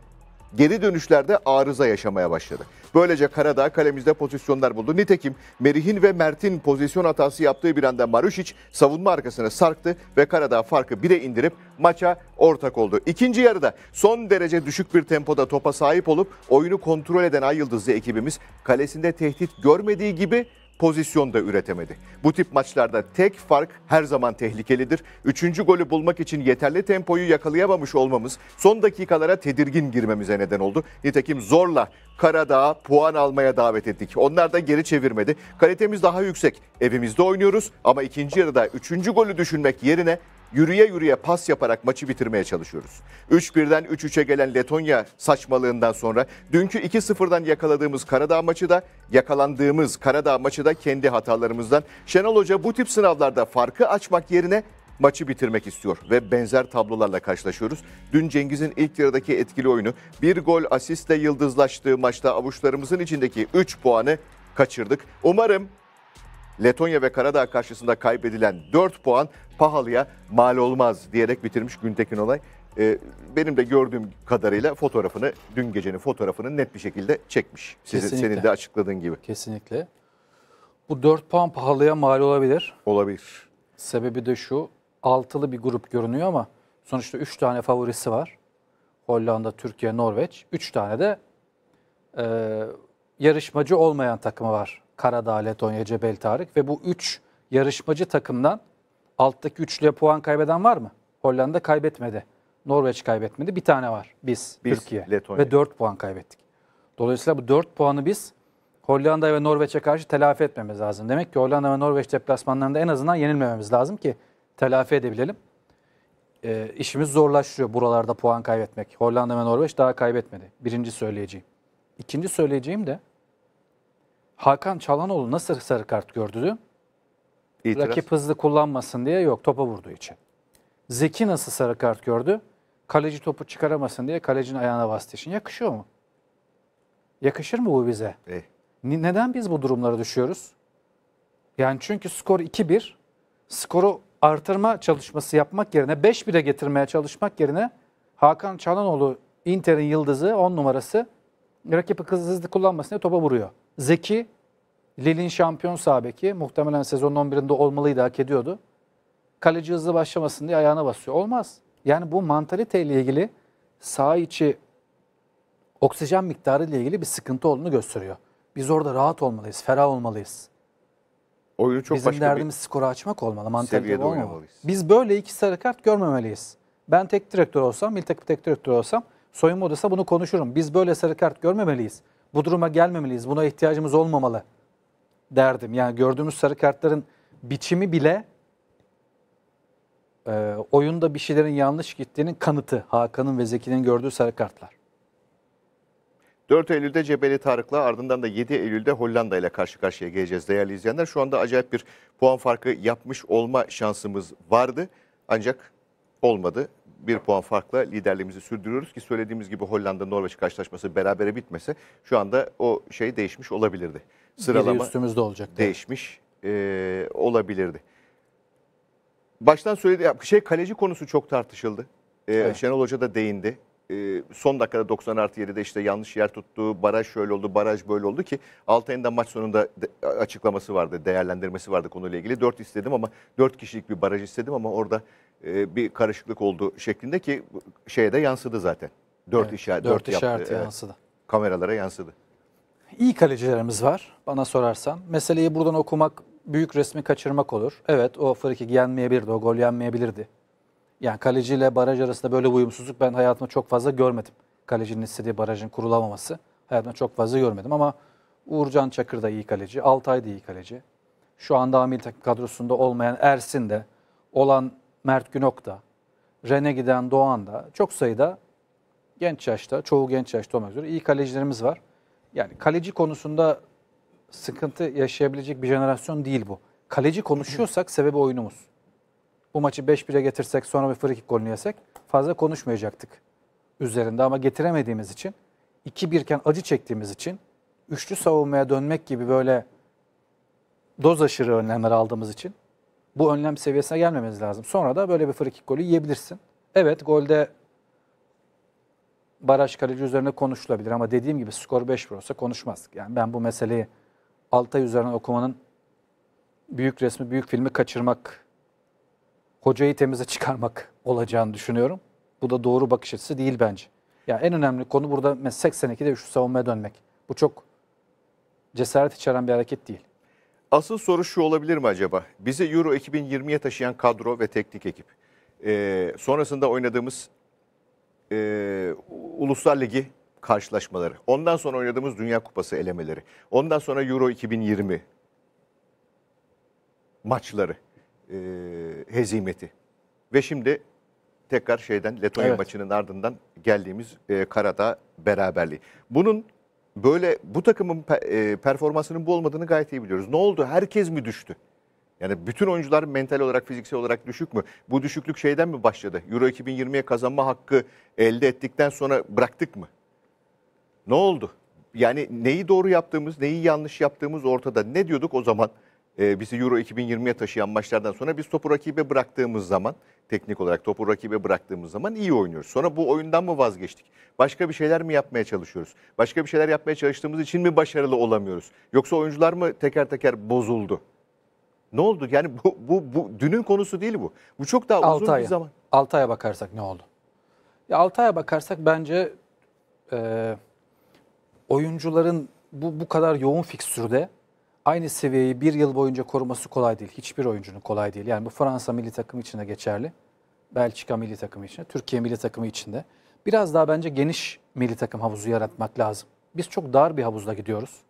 geri dönüşlerde arıza yaşamaya başladı. Böylece Karadağ kalemizde pozisyonlar buldu. Nitekim Merih'in ve Mert'in pozisyon hatası yaptığı bir anda Maruşiç savunma arkasına sarktı ve Karadağ farkı bire indirip maça ortak oldu. İkinci yarıda son derece düşük bir tempoda topa sahip olup oyunu kontrol eden Ay Yıldızlı ekibimiz kalesinde tehdit görmediği gibi pozisyon da üretemedi. Bu tip maçlarda tek fark her zaman tehlikelidir. Üçüncü golü bulmak için yeterli tempoyu yakalayamamış olmamız son dakikalara tedirgin girmemize neden oldu. Nitekim zorla Karadağ'a puan almaya davet ettik. Onlar da geri çevirmedi. Kalitemiz daha yüksek. Evimizde oynuyoruz ama ikinci yarıda üçüncü golü düşünmek yerine yürüye yürüye pas yaparak maçı bitirmeye çalışıyoruz. 3-1'den 3-3'e gelen Letonya saçmalığından sonra dünkü 2-0'dan yakaladığımız Karadağ maçı da yakalandığımız Karadağ maçı da kendi hatalarımızdan. Şenol Hoca bu tip sınavlarda farkı açmak yerine maçı bitirmek istiyor ve benzer tablolarla karşılaşıyoruz. Dün Cengiz'in ilk yarıdaki etkili oyunu bir gol asistle yıldızlaştığı maçta avuçlarımızın içindeki 3 puanı kaçırdık. Umarım Letonya ve Karadağ karşısında kaybedilen 4 puan pahalıya mal olmaz diyerek bitirmiş Güntekin Olay. Ee, benim de gördüğüm kadarıyla fotoğrafını, dün gecenin fotoğrafını net bir şekilde çekmiş. Sizin, senin de açıkladığın gibi. Kesinlikle. Bu 4 puan pahalıya mal olabilir. Olabilir. Sebebi de şu, altılı bir grup görünüyor ama sonuçta 3 tane favorisi var. Hollanda, Türkiye, Norveç. 3 tane de e, yarışmacı olmayan takımı var Karadağ, Letonya, Cebel Tarık ve bu 3 yarışmacı takımdan alttaki üçlüye puan kaybeden var mı? Hollanda kaybetmedi. Norveç kaybetmedi. Bir tane var. Biz, biz Türkiye. Letonya. Ve 4 puan kaybettik. Dolayısıyla bu 4 puanı biz Hollanda ve Norveç'e karşı telafi etmemiz lazım. Demek ki Hollanda ve Norveç deplasmanlarında en azından yenilmememiz lazım ki telafi edebilelim. E, işimiz zorlaşıyor buralarda puan kaybetmek. Hollanda ve Norveç daha kaybetmedi. Birinci söyleyeceğim. İkinci söyleyeceğim de Hakan Çalhanoğlu nasıl sarı kart gördü? İtiraz. Rakip hızlı kullanmasın diye yok topa vurduğu için. Zeki nasıl sarı kart gördü? Kaleci topu çıkaramasın diye kalecinin ayağına bastığı için. Yakışıyor mu? Yakışır mı bu bize? E. Neden biz bu durumlara düşüyoruz? Yani çünkü skor 2-1. Skoru artırma çalışması yapmak yerine 5-1'e getirmeye çalışmak yerine Hakan Çalanoğlu Inter'in yıldızı 10 numarası rakibi hızlı kullanmasın diye topa vuruyor. Zeki, Lille'in şampiyon sabeki. Muhtemelen sezonun 11'inde olmalıydı, hak ediyordu. Kaleci hızlı başlamasın diye ayağına basıyor. Olmaz. Yani bu mantaliteyle ilgili sağ içi oksijen miktarı ile ilgili bir sıkıntı olduğunu gösteriyor. Biz orada rahat olmalıyız, ferah olmalıyız. Oyunu çok Bizim derdimiz bir skoru açmak olmalı, mantalite olmamalı. Biz böyle iki sarı kart görmemeliyiz. Ben tek direktör olsam, milli takım tek direktör olsam soyunma odasında bunu konuşurum. Biz böyle sarı kart görmemeliyiz bu duruma gelmemeliyiz, buna ihtiyacımız olmamalı derdim. Yani gördüğümüz sarı kartların biçimi bile e, oyunda bir şeylerin yanlış gittiğinin kanıtı Hakan'ın ve Zeki'nin gördüğü sarı kartlar. 4 Eylül'de Cebeli Tarık'la ardından da 7 Eylül'de Hollanda ile karşı karşıya geleceğiz değerli izleyenler. Şu anda acayip bir puan farkı yapmış olma şansımız vardı ancak olmadı bir puan farkla liderliğimizi sürdürüyoruz ki söylediğimiz gibi Hollanda-Norveç karşılaşması berabere bitmese şu anda o şey değişmiş olabilirdi. Sıralama üstümüzde olacaktı. değişmiş e, olabilirdi. Baştan söyledi şey kaleci konusu çok tartışıldı. E, Evet. Şenol Hoca da değindi. E, son dakikada 90 artı 7'de işte yanlış yer tuttu, baraj şöyle oldu, baraj böyle oldu ki Altay'ın da maç sonunda de- açıklaması vardı, değerlendirmesi vardı konuyla ilgili. 4 istedim ama 4 kişilik bir baraj istedim ama orada e, bir karışıklık oldu şeklinde ki şeye de yansıdı zaten. Dört evet, işaret, dört, dört yaptı, yansıdı. kameralara yansıdı. İyi kalecilerimiz var bana sorarsan. Meseleyi buradan okumak büyük resmi kaçırmak olur. Evet o frikik yenmeyebilirdi, o gol yenmeyebilirdi. Yani kaleciyle baraj arasında böyle uyumsuzluk ben hayatımda çok fazla görmedim. Kalecinin istediği barajın kurulamaması hayatımda çok fazla görmedim ama Uğurcan Çakır da iyi kaleci, Altay da iyi kaleci. Şu anda amil takım kadrosunda olmayan Ersin de olan Mert Günok da, Rene giden Doğan da çok sayıda genç yaşta, çoğu genç yaşta olmak üzere iyi kalecilerimiz var. Yani kaleci konusunda sıkıntı yaşayabilecek bir jenerasyon değil bu. Kaleci konuşuyorsak sebebi oyunumuz. Bu maçı 5-1'e getirsek sonra bir frikik golünü yesek fazla konuşmayacaktık üzerinde ama getiremediğimiz için 2-1 iken acı çektiğimiz için üçlü savunmaya dönmek gibi böyle doz aşırı önlemler aldığımız için bu önlem seviyesine gelmemeniz lazım. Sonra da böyle bir frikik golü yiyebilirsin. Evet golde baraj kaleci üzerine konuşulabilir ama dediğim gibi skor 5-1 olsa konuşmazdık. Yani ben bu meseleyi Altay üzerine okumanın büyük resmi, büyük filmi kaçırmak, hocayı temize çıkarmak olacağını düşünüyorum. Bu da doğru bakış açısı değil bence. Ya yani en önemli konu burada 82'de şu savunmaya dönmek. Bu çok cesaret içeren bir hareket değil. Asıl soru şu olabilir mi acaba? Bizi Euro 2020'ye taşıyan kadro ve teknik ekip. E, sonrasında oynadığımız e, Uluslar Ligi karşılaşmaları. Ondan sonra oynadığımız Dünya Kupası elemeleri. Ondan sonra Euro 2020 maçları. E, hezimeti. Ve şimdi tekrar şeyden Letonya evet. maçının ardından geldiğimiz e, Karadağ beraberliği. Bunun böyle bu takımın e, performansının bu olmadığını gayet iyi biliyoruz. Ne oldu? Herkes mi düştü? Yani bütün oyuncular mental olarak, fiziksel olarak düşük mü? Bu düşüklük şeyden mi başladı? Euro 2020'ye kazanma hakkı elde ettikten sonra bıraktık mı? Ne oldu? Yani neyi doğru yaptığımız, neyi yanlış yaptığımız ortada. Ne diyorduk o zaman? Ee, bizi Euro 2020'ye taşıyan maçlardan sonra biz topu rakibe bıraktığımız zaman teknik olarak topu rakibe bıraktığımız zaman iyi oynuyoruz. Sonra bu oyundan mı vazgeçtik? Başka bir şeyler mi yapmaya çalışıyoruz? Başka bir şeyler yapmaya çalıştığımız için mi başarılı olamıyoruz? Yoksa oyuncular mı teker teker bozuldu? Ne oldu? Yani bu, bu, bu dünün konusu değil bu. Bu çok daha uzun Altay. bir zaman. Altaya bakarsak ne oldu? Ya 6 bakarsak bence e, oyuncuların bu bu kadar yoğun fikstürde aynı seviyeyi bir yıl boyunca koruması kolay değil. Hiçbir oyuncunun kolay değil. Yani bu Fransa milli takımı için de geçerli. Belçika milli takımı için, Türkiye milli takımı için de. Biraz daha bence geniş milli takım havuzu yaratmak lazım. Biz çok dar bir havuzda gidiyoruz.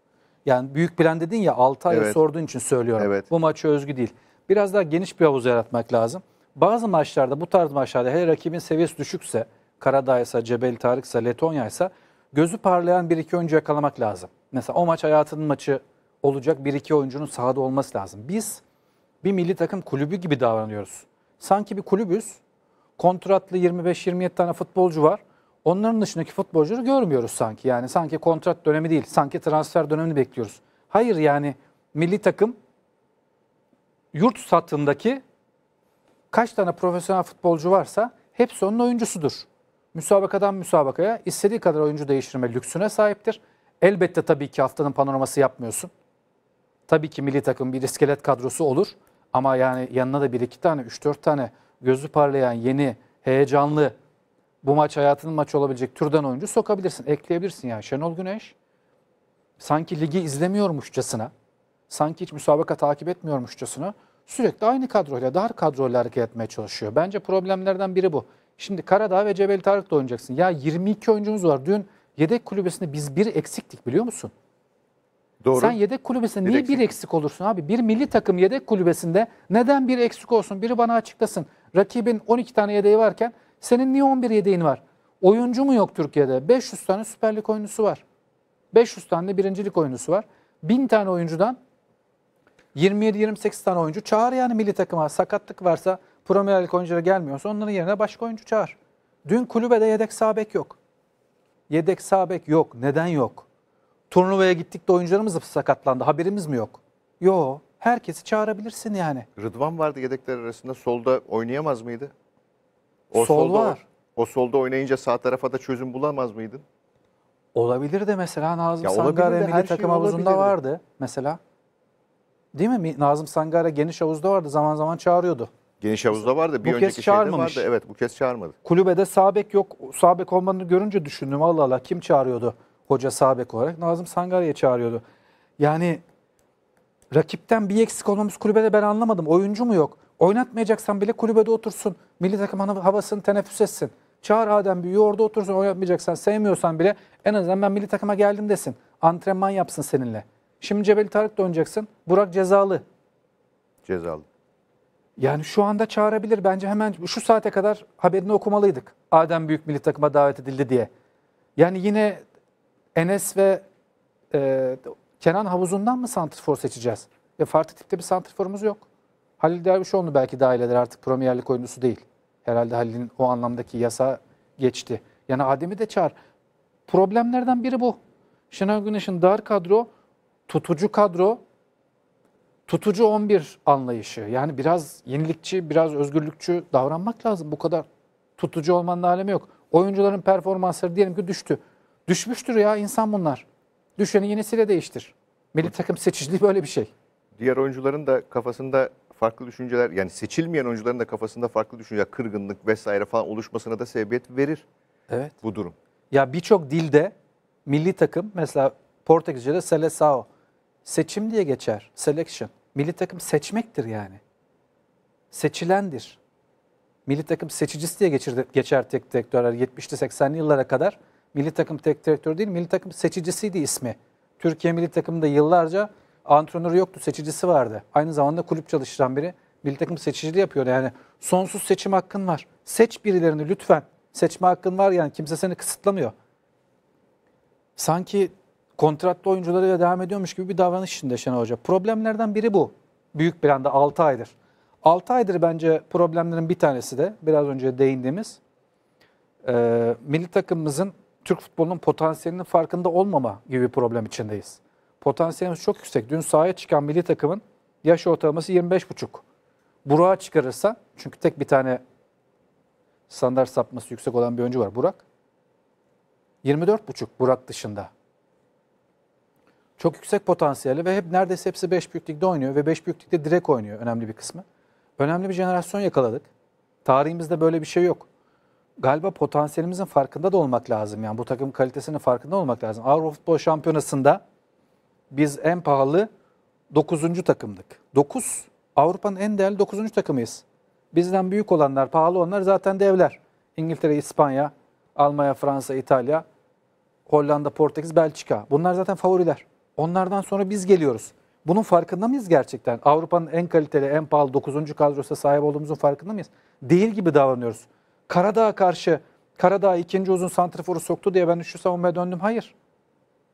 Yani büyük plan dedin ya 6 evet. ay sorduğun için söylüyorum. Evet. Bu maçı özgü değil. Biraz daha geniş bir havuz yaratmak lazım. Bazı maçlarda bu tarz maçlarda her rakibin seviyesi düşükse Karadağ'sa, Cebel Tarık'sa, Letonya'ysa gözü parlayan bir iki oyuncu yakalamak lazım. Mesela o maç hayatının maçı olacak bir iki oyuncunun sahada olması lazım. Biz bir milli takım kulübü gibi davranıyoruz. Sanki bir kulübüz. Kontratlı 25-27 tane futbolcu var. Onların dışındaki futbolcuları görmüyoruz sanki. Yani sanki kontrat dönemi değil, sanki transfer dönemini bekliyoruz. Hayır yani milli takım yurt satındaki kaç tane profesyonel futbolcu varsa hepsi onun oyuncusudur. Müsabakadan müsabakaya istediği kadar oyuncu değiştirme lüksüne sahiptir. Elbette tabii ki haftanın panoraması yapmıyorsun. Tabii ki milli takım bir iskelet kadrosu olur. Ama yani yanına da bir iki tane, üç dört tane gözü parlayan, yeni, heyecanlı, bu maç hayatının maçı olabilecek türden oyuncu sokabilirsin, ekleyebilirsin yani. Şenol Güneş sanki ligi izlemiyormuşçasına, sanki hiç müsabaka takip etmiyormuşçasına sürekli aynı kadroyla, dar kadroyla hareket etmeye çalışıyor. Bence problemlerden biri bu. Şimdi Karadağ ve Cebel Tarık'ta oynayacaksın. Ya 22 oyuncumuz var. Dün yedek kulübesinde biz bir eksiktik biliyor musun? Doğru. Sen yedek kulübesinde niye bir eksik olursun abi? Bir milli takım yedek kulübesinde neden bir eksik olsun? Biri bana açıklasın. Rakibin 12 tane yedeği varken senin niye 11 yedeğin var? Oyuncu mu yok Türkiye'de? 500 tane Süper Lig oyuncusu var. 500 tane de birincilik oyuncusu var. 1000 tane oyuncudan 27-28 tane oyuncu çağır yani milli takıma. Sakatlık varsa Premier Lig oyuncuları gelmiyorsa onların yerine başka oyuncu çağır. Dün kulübede yedek sabek yok. Yedek sabek yok. Neden yok? Turnuvaya gittik de oyuncularımız sakatlandı. Haberimiz mi yok? Yo. Herkesi çağırabilirsin yani. Rıdvan vardı yedekler arasında. Solda oynayamaz mıydı? O Sol solda, var. O solda oynayınca sağ tarafa da çözüm bulamaz mıydın? Olabilir de mesela Nazım ya Sangare milli şey takım şey havuzunda vardı mesela. Değil mi? Nazım Sangare geniş havuzda vardı. Zaman zaman çağırıyordu. Geniş havuzda vardı. Bir bu kez çağırmamış. Vardı. Evet bu kez çağırmadı. Kulübede sağ yok. Sağ bek görünce düşündüm Allah Allah kim çağırıyordu? hoca sabek olarak Nazım Sangarya'ya çağırıyordu. Yani rakipten bir eksik olmamız kulübede ben anlamadım. Oyuncu mu yok? Oynatmayacaksan bile kulübede otursun. Milli takım havasını teneffüs etsin. Çağır Adem Büyüğü orada otursun. Oynatmayacaksan sevmiyorsan bile en azından ben milli takıma geldim desin. Antrenman yapsın seninle. Şimdi Cebel Tarık'ta oynayacaksın. Burak cezalı. Cezalı. Yani şu anda çağırabilir. Bence hemen şu saate kadar haberini okumalıydık. Adem Büyük milli takıma davet edildi diye. Yani yine Enes ve e, Kenan havuzundan mı santrfor seçeceğiz? E, farklı tipte bir santrforumuz yok. Halil Dervişoğlu belki dahil eder artık premierlik Lig oyuncusu değil. Herhalde Halil'in o anlamdaki yasa geçti. Yani Adem'i de çağır. Problemlerden biri bu. Şenol Güneş'in dar kadro, tutucu kadro, tutucu 11 anlayışı. Yani biraz yenilikçi, biraz özgürlükçü davranmak lazım. Bu kadar tutucu olmanın alemi yok. Oyuncuların performansları diyelim ki düştü. Düşmüştür ya insan bunlar. Düşeni yenisiyle değiştir. Milli takım seçiciliği böyle bir şey. Diğer oyuncuların da kafasında farklı düşünceler yani seçilmeyen oyuncuların da kafasında farklı düşünceler, kırgınlık vesaire falan oluşmasına da sebebiyet verir. Evet. Bu durum. Ya birçok dilde milli takım mesela Portekizce'de seleção seçim diye geçer. Selection. Milli takım seçmektir yani. Seçilendir. Milli takım seçicisi diye geçirdi, geçer tek tek 70'li 80'li yıllara kadar Milli takım tek direktör değil, milli takım seçicisiydi ismi. Türkiye milli takımında yıllarca antrenörü yoktu, seçicisi vardı. Aynı zamanda kulüp çalıştıran biri milli takım seçiciliği yapıyordu. Yani sonsuz seçim hakkın var. Seç birilerini lütfen. Seçme hakkın var yani kimse seni kısıtlamıyor. Sanki kontratlı oyuncularıyla devam ediyormuş gibi bir davranış içinde Şenol Hoca. Problemlerden biri bu. Büyük planda 6 aydır. 6 aydır bence problemlerin bir tanesi de biraz önce değindiğimiz e, milli takımımızın Türk futbolunun potansiyelinin farkında olmama gibi bir problem içindeyiz. Potansiyelimiz çok yüksek. Dün sahaya çıkan milli takımın yaş ortalaması 25,5. Burak'a çıkarırsa, çünkü tek bir tane standart sapması yüksek olan bir oyuncu var Burak. 24,5 Burak dışında. Çok yüksek potansiyeli ve hep neredeyse hepsi 5 büyüklükte oynuyor ve 5 büyüklükte ligde direkt oynuyor önemli bir kısmı. Önemli bir jenerasyon yakaladık. Tarihimizde böyle bir şey yok galiba potansiyelimizin farkında da olmak lazım. Yani bu takım kalitesinin farkında olmak lazım. Avrupa Futbol Şampiyonası'nda biz en pahalı 9. takımdık. 9 Avrupa'nın en değerli 9. takımıyız. Bizden büyük olanlar, pahalı olanlar zaten devler. İngiltere, İspanya, Almanya, Fransa, İtalya, Hollanda, Portekiz, Belçika. Bunlar zaten favoriler. Onlardan sonra biz geliyoruz. Bunun farkında mıyız gerçekten? Avrupa'nın en kaliteli, en pahalı 9. kadrosuna sahip olduğumuzun farkında mıyız? Değil gibi davranıyoruz. Karadağ'a karşı Karadağ ikinci uzun santriforu soktu diye ben şu savunmaya döndüm. Hayır.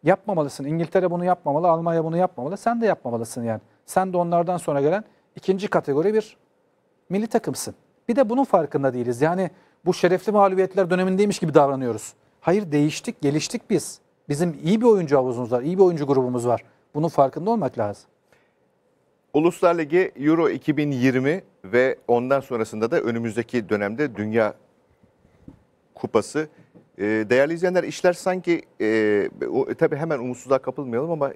Yapmamalısın. İngiltere bunu yapmamalı, Almanya bunu yapmamalı. Sen de yapmamalısın yani. Sen de onlardan sonra gelen ikinci kategori bir milli takımsın. Bir de bunun farkında değiliz. Yani bu şerefli mağlubiyetler dönemindeymiş gibi davranıyoruz. Hayır değiştik, geliştik biz. Bizim iyi bir oyuncu havuzumuz var, iyi bir oyuncu grubumuz var. Bunun farkında olmak lazım. Uluslar Ligi Euro 2020 ve ondan sonrasında da önümüzdeki dönemde Dünya Kupası. E, değerli izleyenler işler sanki e, o, e, tabii hemen umutsuzluğa kapılmayalım ama e,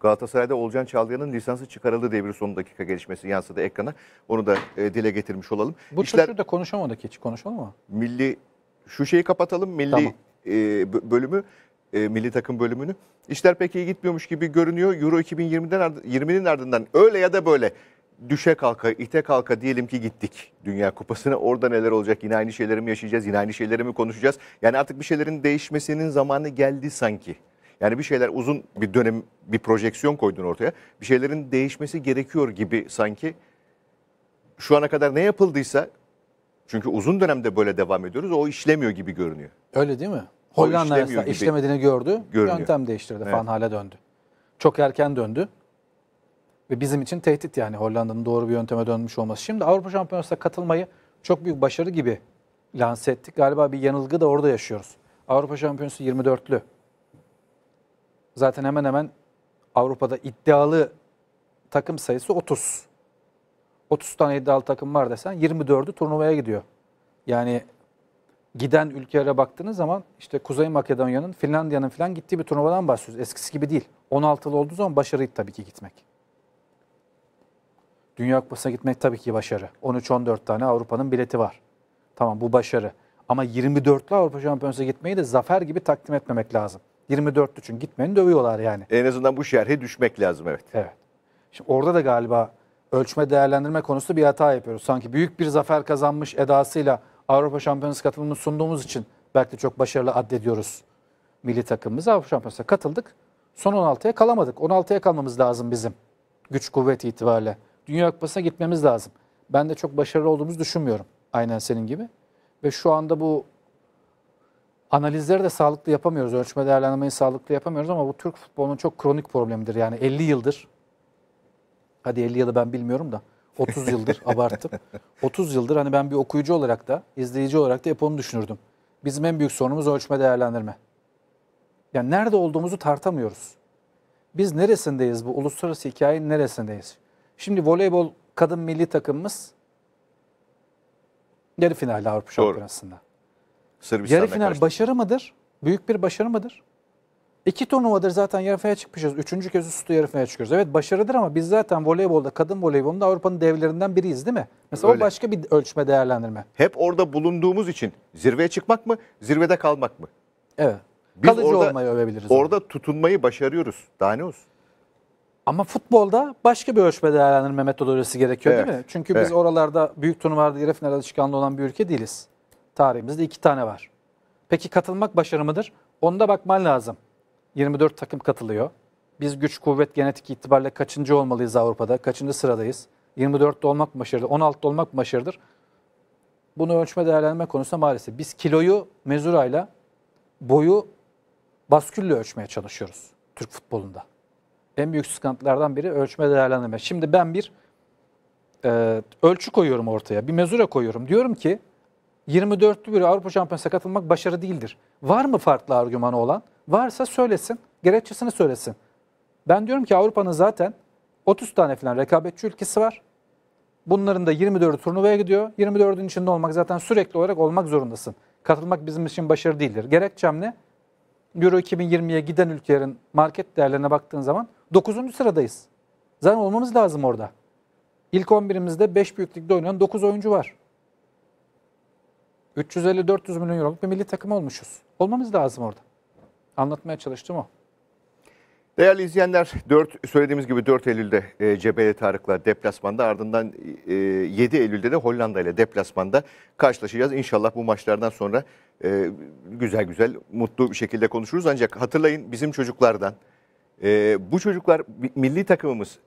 Galatasaray'da Olcan Çağlayan'ın lisansı çıkarıldı diye bir son dakika gelişmesi yansıdı ekrana. Onu da e, dile getirmiş olalım. Bu işler, çocuğu da konuşamadık hiç konuşalım mı? Milli şu şeyi kapatalım milli tamam. e, bölümü e, milli takım bölümünü. İşler pek iyi gitmiyormuş gibi görünüyor. Euro 2020'den 20'nin ardından öyle ya da böyle düşe kalka, ite kalka diyelim ki gittik Dünya Kupası'na. Orada neler olacak? Yine aynı şeyleri mi yaşayacağız? Yine aynı şeyleri mi konuşacağız? Yani artık bir şeylerin değişmesinin zamanı geldi sanki. Yani bir şeyler uzun bir dönem bir projeksiyon koydun ortaya. Bir şeylerin değişmesi gerekiyor gibi sanki. Şu ana kadar ne yapıldıysa çünkü uzun dönemde böyle devam ediyoruz. O işlemiyor gibi görünüyor. Öyle değil mi? Hollanda işlemediğini gördü. Görünüyor. Yöntem değiştirdi. Evet. Fan hale döndü. Çok erken döndü. Ve bizim için tehdit yani Hollanda'nın doğru bir yönteme dönmüş olması. Şimdi Avrupa Şampiyonası'na katılmayı çok büyük başarı gibi lanse ettik. Galiba bir yanılgı da orada yaşıyoruz. Avrupa Şampiyonası 24'lü. Zaten hemen hemen Avrupa'da iddialı takım sayısı 30. 30 tane iddialı takım var desen 24'ü turnuvaya gidiyor. Yani giden ülkelere baktığınız zaman işte Kuzey Makedonya'nın, Finlandiya'nın falan gittiği bir turnuvadan bahsediyoruz. Eskisi gibi değil. 16'lı olduğu zaman başarıydı tabii ki gitmek. Dünya Kupası'na gitmek tabii ki başarı. 13-14 tane Avrupa'nın bileti var. Tamam bu başarı. Ama 24'lü Avrupa Şampiyonası'na gitmeyi de zafer gibi takdim etmemek lazım. 24'lü çünkü gitmeni dövüyorlar yani. En azından bu şerhe düşmek lazım evet. Evet. Şimdi orada da galiba ölçme değerlendirme konusu bir hata yapıyoruz. Sanki büyük bir zafer kazanmış edasıyla Avrupa Şampiyonası katılımını sunduğumuz için belki de çok başarılı addediyoruz milli takımımız. Avrupa Şampiyonası'na katıldık. Son 16'ya kalamadık. 16'ya kalmamız lazım bizim. Güç kuvvet itibariyle. Dünya Kupası'na gitmemiz lazım. Ben de çok başarılı olduğumuzu düşünmüyorum. Aynen senin gibi. Ve şu anda bu analizleri de sağlıklı yapamıyoruz. Ölçme değerlendirmeyi sağlıklı yapamıyoruz ama bu Türk futbolunun çok kronik problemidir. Yani 50 yıldır, hadi 50 yılı ben bilmiyorum da 30 yıldır abarttım. 30 yıldır hani ben bir okuyucu olarak da, izleyici olarak da hep onu düşünürdüm. Bizim en büyük sorunumuz ölçme değerlendirme. Yani nerede olduğumuzu tartamıyoruz. Biz neresindeyiz bu uluslararası hikayenin neresindeyiz? Şimdi voleybol kadın milli takımımız yarı finalde Avrupa Şampiyonası'nda. yarı final karşı. başarı mıdır? Büyük bir başarı mıdır? İki turnuvadır zaten yarı finale çıkmışız. Üçüncü kez üstü yarı finale çıkıyoruz. Evet başarıdır ama biz zaten voleybolda, kadın voleybolunda Avrupa'nın devlerinden biriyiz değil mi? Mesela Öyle. o başka bir ölçme, değerlendirme. Hep orada bulunduğumuz için zirveye çıkmak mı, zirvede kalmak mı? Evet. Biz Kalıcı orada, olmayı övebiliriz. Orada yani. tutunmayı başarıyoruz. Daha ne olsun? Ama futbolda başka bir ölçme değerlendirme metodolojisi gerekiyor evet. değil mi? Çünkü evet. biz oralarda büyük turnuvalarda yarı final alışkanlığı olan bir ülke değiliz. Tarihimizde iki tane var. Peki katılmak başarı mıdır? Onda bakman lazım. 24 takım katılıyor. Biz güç, kuvvet, genetik itibariyle kaçıncı olmalıyız Avrupa'da? Kaçıncı sıradayız? 24'te olmak başarıdır, 16'da olmak başarıdır. Bunu ölçme değerlendirme konusunda maalesef. Biz kiloyu mezurayla, boyu baskülle ölçmeye çalışıyoruz Türk futbolunda en büyük sıkıntılardan biri ölçme değerlendirme. Şimdi ben bir e, ölçü koyuyorum ortaya, bir mezure koyuyorum. Diyorum ki 24'lü bir Avrupa Şampiyonası'na katılmak başarı değildir. Var mı farklı argümanı olan? Varsa söylesin, gerekçesini söylesin. Ben diyorum ki Avrupa'nın zaten 30 tane falan rekabetçi ülkesi var. Bunların da 24'ü turnuvaya gidiyor. 24'ün içinde olmak zaten sürekli olarak olmak zorundasın. Katılmak bizim için başarı değildir. Gerekçem ne? Euro 2020'ye giden ülkelerin market değerlerine baktığın zaman 9. sıradayız. Zaten olmamız lazım orada. İlk 11'imizde 5 büyüklükte oynayan 9 oyuncu var. 350-400 milyon euroluk bir milli takım olmuşuz. Olmamız lazım orada. Anlatmaya çalıştım o. Değerli izleyenler 4 söylediğimiz gibi 4 Eylül'de e, Cebeli Tarık'la deplasmanda ardından e, 7 Eylül'de de Hollanda ile deplasmanda karşılaşacağız. İnşallah bu maçlardan sonra e, güzel güzel mutlu bir şekilde konuşuruz. Ancak hatırlayın bizim çocuklardan e, bu çocuklar milli takımımız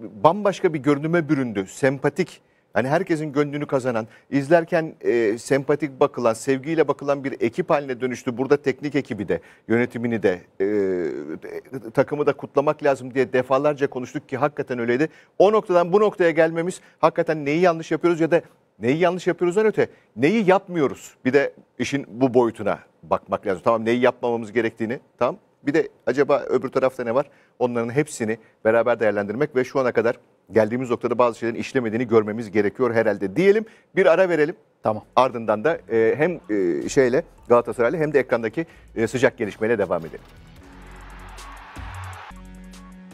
bambaşka bir görünüme büründü. Sempatik, hani herkesin gönlünü kazanan, izlerken e, sempatik bakılan, sevgiyle bakılan bir ekip haline dönüştü. Burada teknik ekibi de, yönetimini de, e, takımı da kutlamak lazım diye defalarca konuştuk ki hakikaten öyleydi. O noktadan bu noktaya gelmemiz hakikaten neyi yanlış yapıyoruz ya da neyi yanlış yapıyoruzdan öte neyi yapmıyoruz? Bir de işin bu boyutuna bakmak lazım. Tamam neyi yapmamamız gerektiğini, tamam bir de acaba öbür tarafta ne var? Onların hepsini beraber değerlendirmek ve şu ana kadar geldiğimiz noktada bazı şeylerin işlemediğini görmemiz gerekiyor herhalde diyelim. Bir ara verelim. Tamam. Ardından da e, hem e, şeyle Galatasaray'la hem de ekrandaki e, sıcak gelişmeyle devam edelim.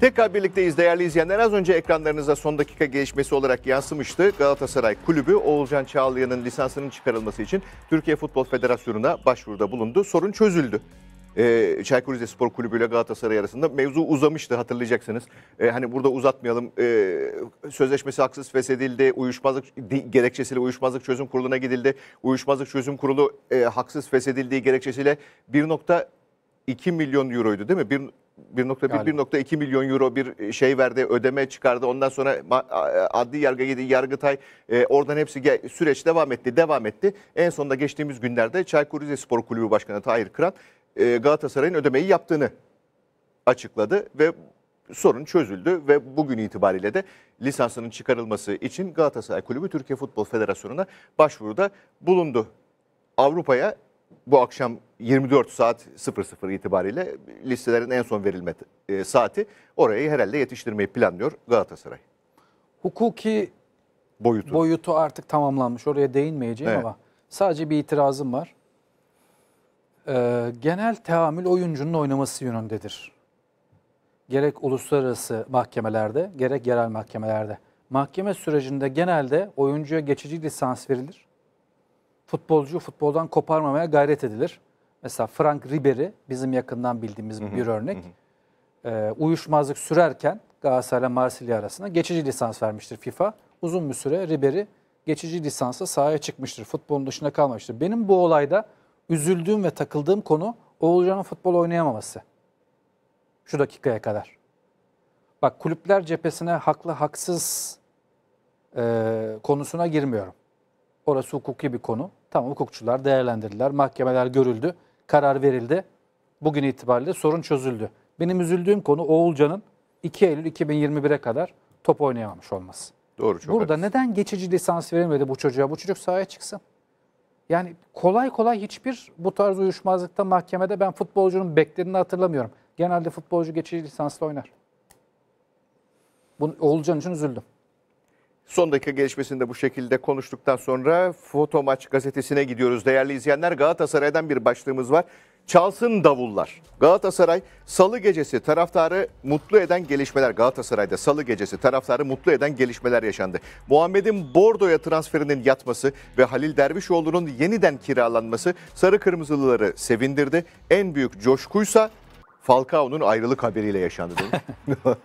Tekrar birlikteyiz değerli izleyenler. Az önce ekranlarınıza son dakika gelişmesi olarak yansımıştı. Galatasaray Kulübü Oğulcan Çağlayan'ın lisansının çıkarılması için Türkiye Futbol Federasyonu'na başvuruda bulundu. Sorun çözüldü. Ee, Çaykur Rizespor Kulübü ile Galatasaray arasında mevzu uzamıştı hatırlayacaksınız. Ee, hani burada uzatmayalım. Ee, sözleşmesi haksız feshedildi. Uyuşmazlık gerekçesiyle Uyuşmazlık Çözüm Kurulu'na gidildi. Uyuşmazlık Çözüm Kurulu e, haksız feshedildiği gerekçesiyle 1.2 milyon euroydu değil mi? 1 1.1-1.2 milyon euro bir e, şey verdi, ödeme çıkardı. Ondan sonra adli yargı yedi, Yargıtay e, oradan hepsi süreç devam etti, devam etti. En sonunda geçtiğimiz günlerde Çaykur Rizespor Kulübü Başkanı Tahir Kıran e, Galatasaray'ın ödemeyi yaptığını açıkladı ve sorun çözüldü ve bugün itibariyle de lisansının çıkarılması için Galatasaray Kulübü Türkiye Futbol Federasyonu'na başvuruda bulundu. Avrupa'ya bu akşam 24 saat 00 itibariyle listelerin en son verilme e, saati orayı herhalde yetiştirmeyi planlıyor Galatasaray. Hukuki boyutu, boyutu artık tamamlanmış. Oraya değinmeyeceğim evet. ama sadece bir itirazım var. Ee, genel teamül oyuncunun oynaması yönündedir. Gerek uluslararası mahkemelerde gerek yerel mahkemelerde. Mahkeme sürecinde genelde oyuncuya geçici lisans verilir. Futbolcu futboldan koparmamaya gayret edilir. Mesela Frank Ribery bizim yakından bildiğimiz bir örnek. E, uyuşmazlık sürerken Galatasaray Marsilya arasında geçici lisans vermiştir FIFA. Uzun bir süre Ribery geçici lisansa sahaya çıkmıştır. Futbolun dışına kalmamıştır. Benim bu olayda üzüldüğüm ve takıldığım konu Oğulcan'ın futbol oynayamaması. Şu dakikaya kadar. Bak kulüpler cephesine haklı haksız e, konusuna girmiyorum. Orası hukuki bir konu. Tamam hukukçular değerlendirdiler, mahkemeler görüldü, karar verildi. Bugün itibariyle sorun çözüldü. Benim üzüldüğüm konu Oğulcan'ın 2 Eylül 2021'e kadar top oynayamamış olması. Doğru çok Burada haklısın. neden geçici lisans verilmedi bu çocuğa? Bu çocuk sahaya çıksın. Yani kolay kolay hiçbir bu tarz uyuşmazlıkta mahkemede ben futbolcunun beklediğini hatırlamıyorum. Genelde futbolcu geçici lisansla oynar. Bunu olacağın için üzüldüm. Son dakika gelişmesinde bu şekilde konuştuktan sonra foto Fotomaç gazetesine gidiyoruz. Değerli izleyenler Galatasaray'dan bir başlığımız var çalsın davullar. Galatasaray salı gecesi taraftarı mutlu eden gelişmeler Galatasaray'da salı gecesi taraftarı mutlu eden gelişmeler yaşandı. Muhammed'in Bordo'ya transferinin yatması ve Halil Dervişoğlu'nun yeniden kiralanması sarı kırmızılıları sevindirdi. En büyük coşkuysa Falcao'nun ayrılık haberiyle yaşandı.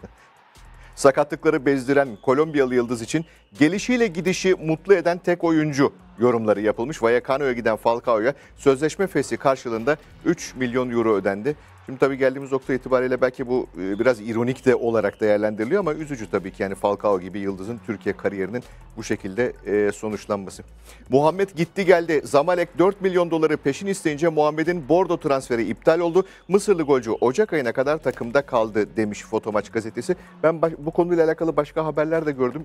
Sakatlıkları bezdiren Kolombiyalı yıldız için gelişiyle gidişi mutlu eden tek oyuncu yorumları yapılmış. Vallecano'ya giden Falcao'ya sözleşme fesi karşılığında 3 milyon euro ödendi. Şimdi tabii geldiğimiz nokta itibariyle belki bu e, biraz ironik de olarak değerlendiriliyor ama üzücü tabii ki yani Falcao gibi yıldızın Türkiye kariyerinin bu şekilde e, sonuçlanması. Muhammed gitti geldi. Zamalek 4 milyon doları peşin isteyince Muhammed'in Bordo transferi iptal oldu. Mısırlı golcü Ocak ayına kadar takımda kaldı demiş Fotomaç gazetesi. Ben bu konuyla alakalı başka haberler de gördüm.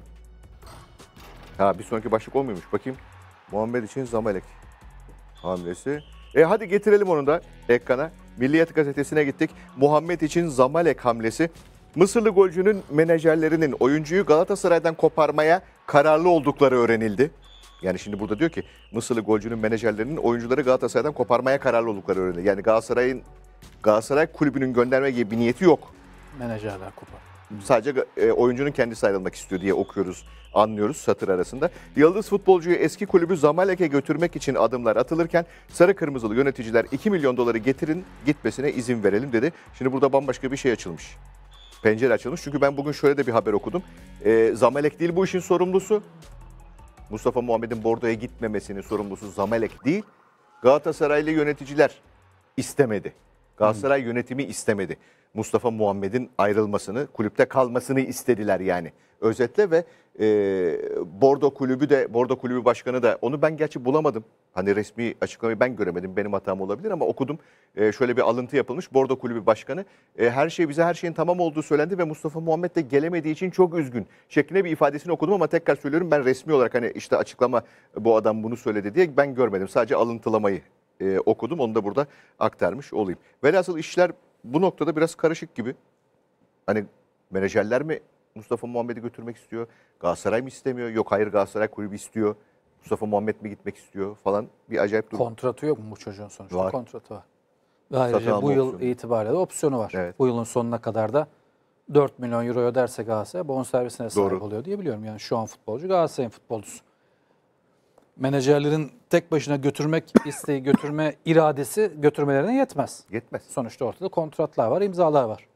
Ha bir sonraki başlık olmuyormuş. Bakayım. Muhammed için Zamalek hamlesi. E hadi getirelim onu da ekrana. Milliyet gazetesine gittik. Muhammed için Zamalek hamlesi. Mısırlı golcünün menajerlerinin oyuncuyu Galatasaray'dan koparmaya kararlı oldukları öğrenildi. Yani şimdi burada diyor ki Mısırlı golcünün menajerlerinin oyuncuları Galatasaray'dan koparmaya kararlı oldukları öğrenildi. Yani Galatasaray'ın Galatasaray kulübünün gönderme gibi bir niyeti yok. Menajerler kopar. Sadece e, oyuncunun kendisi ayrılmak istiyor diye okuyoruz, anlıyoruz satır arasında. Yıldız futbolcuyu eski kulübü Zamalek'e götürmek için adımlar atılırken sarı kırmızılı yöneticiler 2 milyon doları getirin gitmesine izin verelim dedi. Şimdi burada bambaşka bir şey açılmış. Pencere açılmış çünkü ben bugün şöyle de bir haber okudum. E, Zamalek değil bu işin sorumlusu. Mustafa Muhammed'in Bordo'ya gitmemesinin sorumlusu Zamalek değil. Galatasaraylı yöneticiler istemedi. Galatasaray yönetimi istemedi. Mustafa Muhammed'in ayrılmasını, kulüpte kalmasını istediler yani. Özetle ve e, Bordo kulübü de Bordo kulübü başkanı da onu ben gerçi bulamadım. Hani resmi açıklamayı ben göremedim. Benim hatam olabilir ama okudum. E, şöyle bir alıntı yapılmış. Bordo kulübü başkanı e, her şey bize her şeyin tamam olduğu söylendi ve Mustafa Muhammed de gelemediği için çok üzgün. Şeklinde bir ifadesini okudum ama tekrar söylüyorum ben resmi olarak hani işte açıklama bu adam bunu söyledi diye ben görmedim. Sadece alıntılamayı e, okudum. Onu da burada aktarmış olayım. Velhasıl işler bu noktada biraz karışık gibi. Hani menajerler mi Mustafa Muhammed'i götürmek istiyor? Galatasaray mı istemiyor? Yok hayır Galatasaray kulübü istiyor. Mustafa Muhammed mi gitmek istiyor falan bir acayip durum. Kontratı yok mu bu çocuğun sonuçta? Var. Kontratı var. Ve ayrıca bu yıl opsiyonu. itibariyle opsiyonu var. Evet. Bu yılın sonuna kadar da 4 milyon euro öderse Galatasaray bonservisine sahip Doğru. oluyor diye biliyorum. Yani şu an futbolcu Galatasaray'ın futbolcusu menajerlerin tek başına götürmek isteği, götürme iradesi götürmelerine yetmez. Yetmez. Sonuçta ortada kontratlar var, imzalar var.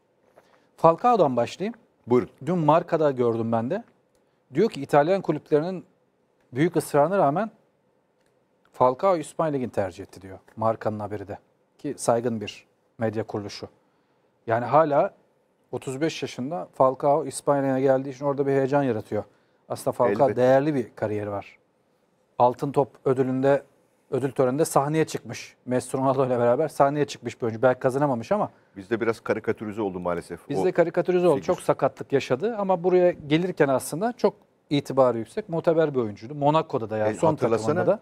Falcao'dan başlayayım. Buyurun. Dün markada gördüm ben de. Diyor ki İtalyan kulüplerinin büyük ısrarına rağmen Falcao İspanya Ligi'ni tercih etti diyor. Markanın haberi de. Ki saygın bir medya kuruluşu. Yani hala 35 yaşında Falcao İspanya'ya geldiği için orada bir heyecan yaratıyor. Aslında Falcao Elbette. değerli bir kariyeri var. Altın Top ödülünde ödül töreninde sahneye çıkmış. Messi Ronaldo ile beraber sahneye çıkmış bir oyuncu. Belki kazanamamış ama. Bizde biraz karikatürize oldu maalesef. Bizde karikatürize oldu. Çok sakatlık yaşadı ama buraya gelirken aslında çok itibarı yüksek, muteber bir oyuncuydu. Monaco'da da yani e, son takımında da.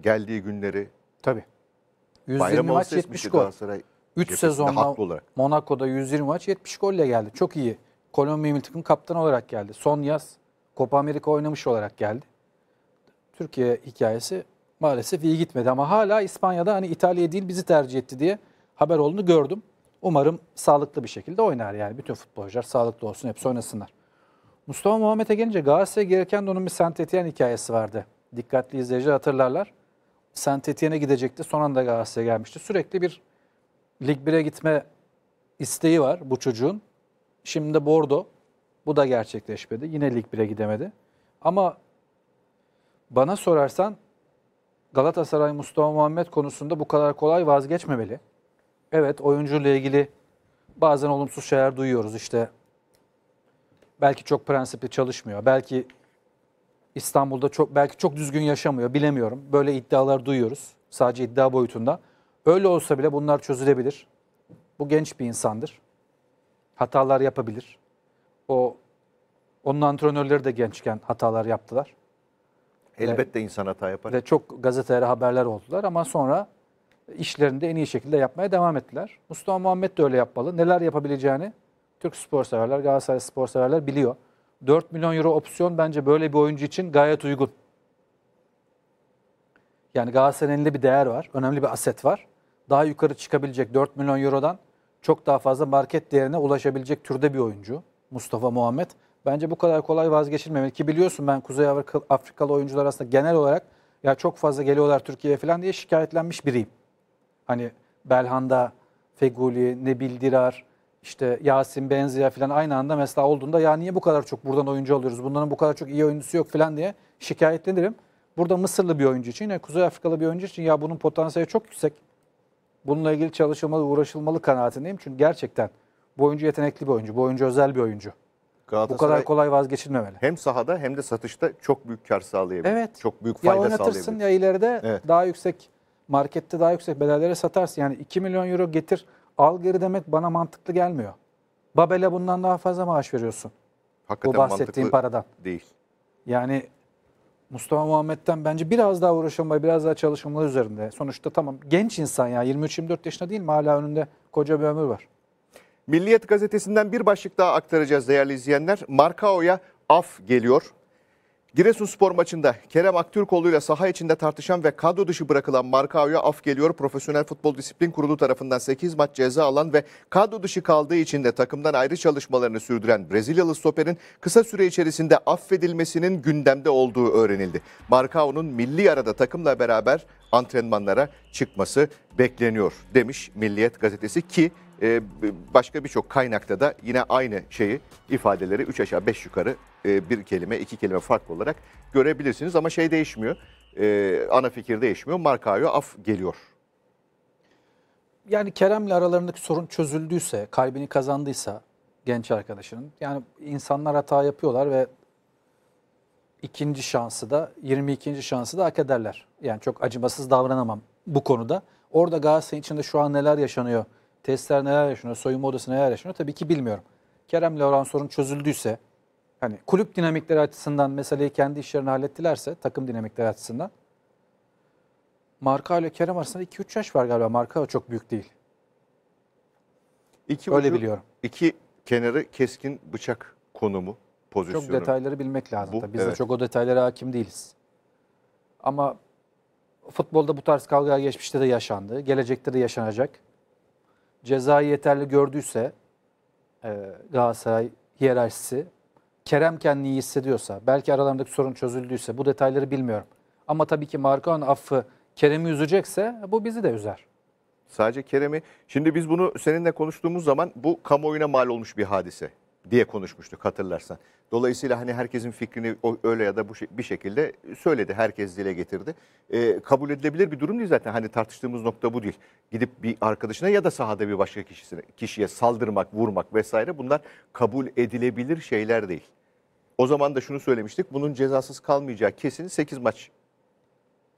geldiği günleri. Tabii. 120 maç 70 gol. 3 sezonda Monaco'da 120 maç 70 golle geldi. Çok iyi. Kolombiya milli takım kaptanı olarak geldi. Son yaz Copa Amerika oynamış olarak geldi. Türkiye hikayesi maalesef iyi gitmedi ama hala İspanya'da hani İtalya değil bizi tercih etti diye haber olduğunu gördüm. Umarım sağlıklı bir şekilde oynar yani bütün futbolcular sağlıklı olsun hepsi oynasınlar. Mustafa Muhammed'e gelince Galatasaray gereken de onun bir Saint Sentetiyen hikayesi vardı. Dikkatli izleyiciler hatırlarlar. Saint Sentetiyen'e gidecekti son anda Galatasaray'a gelmişti. Sürekli bir Lig 1'e gitme isteği var bu çocuğun. Şimdi de Bordeaux bu da gerçekleşmedi. Yine Lig 1'e gidemedi. Ama bana sorarsan Galatasaray Mustafa Muhammed konusunda bu kadar kolay vazgeçmemeli. Evet oyuncuyla ilgili bazen olumsuz şeyler duyuyoruz işte. Belki çok prensipli çalışmıyor. Belki İstanbul'da çok belki çok düzgün yaşamıyor bilemiyorum. Böyle iddialar duyuyoruz. Sadece iddia boyutunda. Öyle olsa bile bunlar çözülebilir. Bu genç bir insandır. Hatalar yapabilir. O onun antrenörleri de gençken hatalar yaptılar. Elbette insan hata yapar. Ve çok gazetelere haberler oldular ama sonra işlerini de en iyi şekilde yapmaya devam ettiler. Mustafa Muhammed de öyle yapmalı. Neler yapabileceğini Türk spor severler, Galatasaray spor severler biliyor. 4 milyon euro opsiyon bence böyle bir oyuncu için gayet uygun. Yani Galatasaray'ın elinde bir değer var. Önemli bir aset var. Daha yukarı çıkabilecek 4 milyon eurodan çok daha fazla market değerine ulaşabilecek türde bir oyuncu. Mustafa Muhammed. Bence bu kadar kolay vazgeçilmemeli ki biliyorsun ben Kuzey Afrikalı oyuncular aslında genel olarak ya çok fazla geliyorlar Türkiye'ye falan diye şikayetlenmiş biriyim. Hani Belhanda, Feguli, Nebil Dirar, işte Yasin Benziya falan aynı anda mesela olduğunda ya niye bu kadar çok buradan oyuncu alıyoruz? Bunların bu kadar çok iyi oyuncusu yok falan diye şikayetlenirim. Burada Mısırlı bir oyuncu için, yani Kuzey Afrikalı bir oyuncu için ya bunun potansiyeli çok yüksek. Bununla ilgili çalışılmalı, uğraşılmalı kanaatindeyim. Çünkü gerçekten bu oyuncu yetenekli bir oyuncu, bu oyuncu özel bir oyuncu. Galatasaray bu kadar kolay vazgeçilmemeli. Hem sahada hem de satışta çok büyük kar sağlayabilir. Evet. Çok büyük fayda sağlayabilir. Ya sağlayabilir. ya ileride evet. daha yüksek markette daha yüksek bedellere satarsın. Yani 2 milyon euro getir al geri demek bana mantıklı gelmiyor. Babel'e bundan daha fazla maaş veriyorsun. Hakikaten bu bahsettiğim paradan. Değil. Yani Mustafa Muhammed'den bence biraz daha uğraşılmalı, biraz daha çalışılmalı üzerinde. Sonuçta tamam genç insan ya 23-24 yaşında değil mi? Hala önünde koca bir ömür var. Milliyet gazetesinden bir başlık daha aktaracağız değerli izleyenler. Markao'ya af geliyor. Giresun spor maçında Kerem Aktürkoğlu ile saha içinde tartışan ve kadro dışı bırakılan Markao'ya af geliyor. Profesyonel Futbol Disiplin Kurulu tarafından 8 maç ceza alan ve kadro dışı kaldığı için de takımdan ayrı çalışmalarını sürdüren Brezilyalı stoperin kısa süre içerisinde affedilmesinin gündemde olduğu öğrenildi. Markao'nun milli arada takımla beraber antrenmanlara çıkması bekleniyor demiş Milliyet gazetesi ki e, başka birçok kaynakta da yine aynı şeyi ifadeleri 3 aşağı 5 yukarı e, bir kelime iki kelime farklı olarak görebilirsiniz ama şey değişmiyor. E, ana fikir değişmiyor. Markayo af geliyor. Yani Kerem'le aralarındaki sorun çözüldüyse, kalbini kazandıysa genç arkadaşının yani insanlar hata yapıyorlar ve ikinci şansı da 22. şansı da hak ederler. Yani çok acımasız davranamam bu konuda. Orada Galatasaray içinde şu an neler yaşanıyor? testler neler yaşanıyor, soyunma odası neler yaşanıyor tabii ki bilmiyorum. Kerem olan sorun çözüldüyse, hani kulüp dinamikleri açısından meseleyi kendi işlerini hallettilerse, takım dinamikleri açısından. Marka ile Kerem arasında 2-3 yaş var galiba. Marka çok büyük değil. İki Öyle ucu, biliyorum. İki kenarı keskin bıçak konumu, pozisyonu. Çok detayları bilmek lazım. Bu, Biz evet. de çok o detaylara hakim değiliz. Ama futbolda bu tarz kavgalar geçmişte de yaşandı. Gelecekte de yaşanacak cezayı yeterli gördüyse e, Galatasaray hiyerarşisi Kerem kendini iyi hissediyorsa, belki aralarındaki sorun çözüldüyse bu detayları bilmiyorum. Ama tabii ki Marko'nun affı Kerem'i üzecekse bu bizi de üzer. Sadece Kerem'i. Şimdi biz bunu seninle konuştuğumuz zaman bu kamuoyuna mal olmuş bir hadise diye konuşmuştuk hatırlarsan. Dolayısıyla hani herkesin fikrini öyle ya da bu bir şekilde söyledi, herkes dile getirdi. E, kabul edilebilir bir durum değil zaten. Hani tartıştığımız nokta bu değil. Gidip bir arkadaşına ya da sahada bir başka kişisine, kişiye saldırmak, vurmak vesaire bunlar kabul edilebilir şeyler değil. O zaman da şunu söylemiştik. Bunun cezasız kalmayacağı kesin 8 maç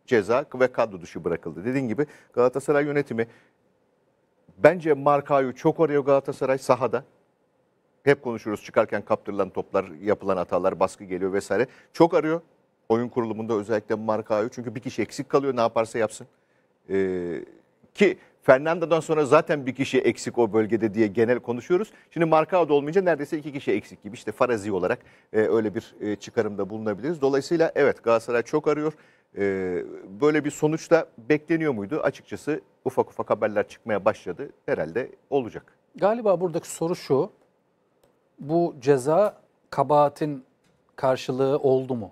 ceza ve kadro dışı bırakıldı. Dediğin gibi Galatasaray yönetimi bence Marka'yı çok arıyor Galatasaray sahada hep konuşuyoruz çıkarken kaptırılan toplar, yapılan hatalar, baskı geliyor vesaire. Çok arıyor oyun kurulumunda özellikle Marka arıyor. Çünkü bir kişi eksik kalıyor ne yaparsa yapsın. Ee, ki Fernando'dan sonra zaten bir kişi eksik o bölgede diye genel konuşuyoruz. Şimdi Marka da olmayınca neredeyse iki kişi eksik gibi işte farazi olarak e, öyle bir e, çıkarımda bulunabiliriz. Dolayısıyla evet Galatasaray çok arıyor. E, böyle bir sonuç da bekleniyor muydu? Açıkçası ufak ufak haberler çıkmaya başladı. Herhalde olacak. Galiba buradaki soru şu bu ceza kabahatin karşılığı oldu mu?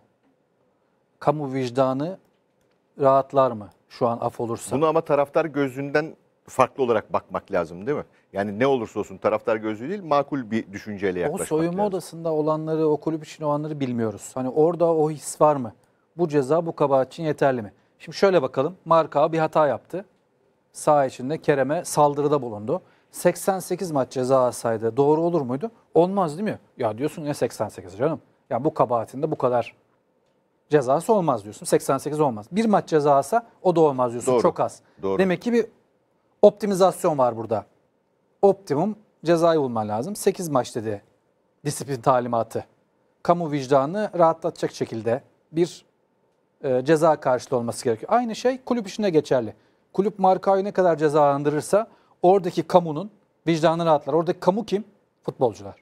Kamu vicdanı rahatlar mı şu an af olursa? Bunu ama taraftar gözünden farklı olarak bakmak lazım değil mi? Yani ne olursa olsun taraftar gözü değil makul bir düşünceyle yaklaşmak O soyunma lazım. odasında olanları o kulüp için olanları bilmiyoruz. Hani orada o his var mı? Bu ceza bu kabahat için yeterli mi? Şimdi şöyle bakalım. Marka bir hata yaptı. Sağ içinde Kerem'e saldırıda bulundu. 88 maç ceza alsaydı doğru olur muydu? Olmaz değil mi? Ya diyorsun ne 88 canım. Ya bu kabahatinde bu kadar cezası olmaz diyorsun. 88 olmaz. Bir maç cezası o da olmaz diyorsun. Doğru. Çok az. Doğru. Demek ki bir optimizasyon var burada. Optimum cezayı bulman lazım. 8 maç dedi disiplin talimatı. Kamu vicdanını rahatlatacak şekilde bir e, ceza karşılığı olması gerekiyor. Aynı şey kulüp işine geçerli. Kulüp markayı ne kadar cezalandırırsa oradaki kamunun vicdanı rahatlar. Oradaki kamu kim? Futbolcular.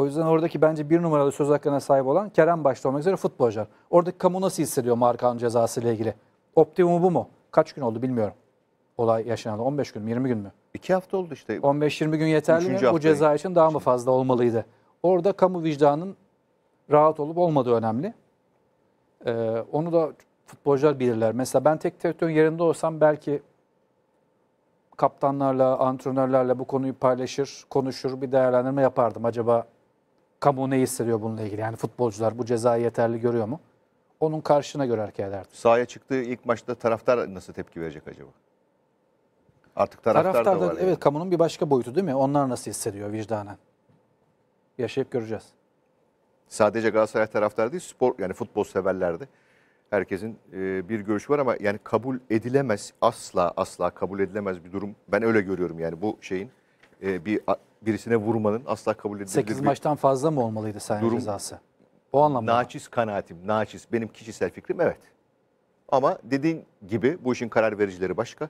O yüzden oradaki bence bir numaralı söz hakkına sahip olan Kerem başta olmak üzere futbolcular. Oradaki kamu nasıl hissediyor Markan'ın cezası ile ilgili? Optimumu bu mu? Kaç gün oldu bilmiyorum. Olay yaşandı. 15 gün mü 20 gün mü? 2 hafta oldu işte. 15-20 gün yeterli mi? Bu ceza için daha mı fazla olmalıydı? Orada kamu vicdanının rahat olup olmadığı önemli. Ee, onu da futbolcular bilirler. Mesela ben tek direktörün yerinde olsam belki kaptanlarla, antrenörlerle bu konuyu paylaşır, konuşur, bir değerlendirme yapardım. Acaba Kamu ne hissediyor bununla ilgili? Yani futbolcular bu cezayı yeterli görüyor mu? Onun karşına göre hareket eder. Sahaya çıktığı ilk maçta taraftar nasıl tepki verecek acaba? Artık taraftar, taraftar da, da var. Evet yani. kamunun bir başka boyutu değil mi? Onlar nasıl hissediyor vicdanen? Yaşayıp göreceğiz. Sadece Galatasaray taraftarı değil, spor yani futbol severlerde herkesin e, bir görüşü var ama yani kabul edilemez asla asla kabul edilemez bir durum. Ben öyle görüyorum yani bu şeyin e, bir birisine vurmanın asla kabul edilebilir. 8 maçtan fazla mı olmalıydı Sayın durum, cezası? O anlamda. Naçiz kanaatim, naçiz. Benim kişisel fikrim evet. Ama dediğin gibi bu işin karar vericileri başka.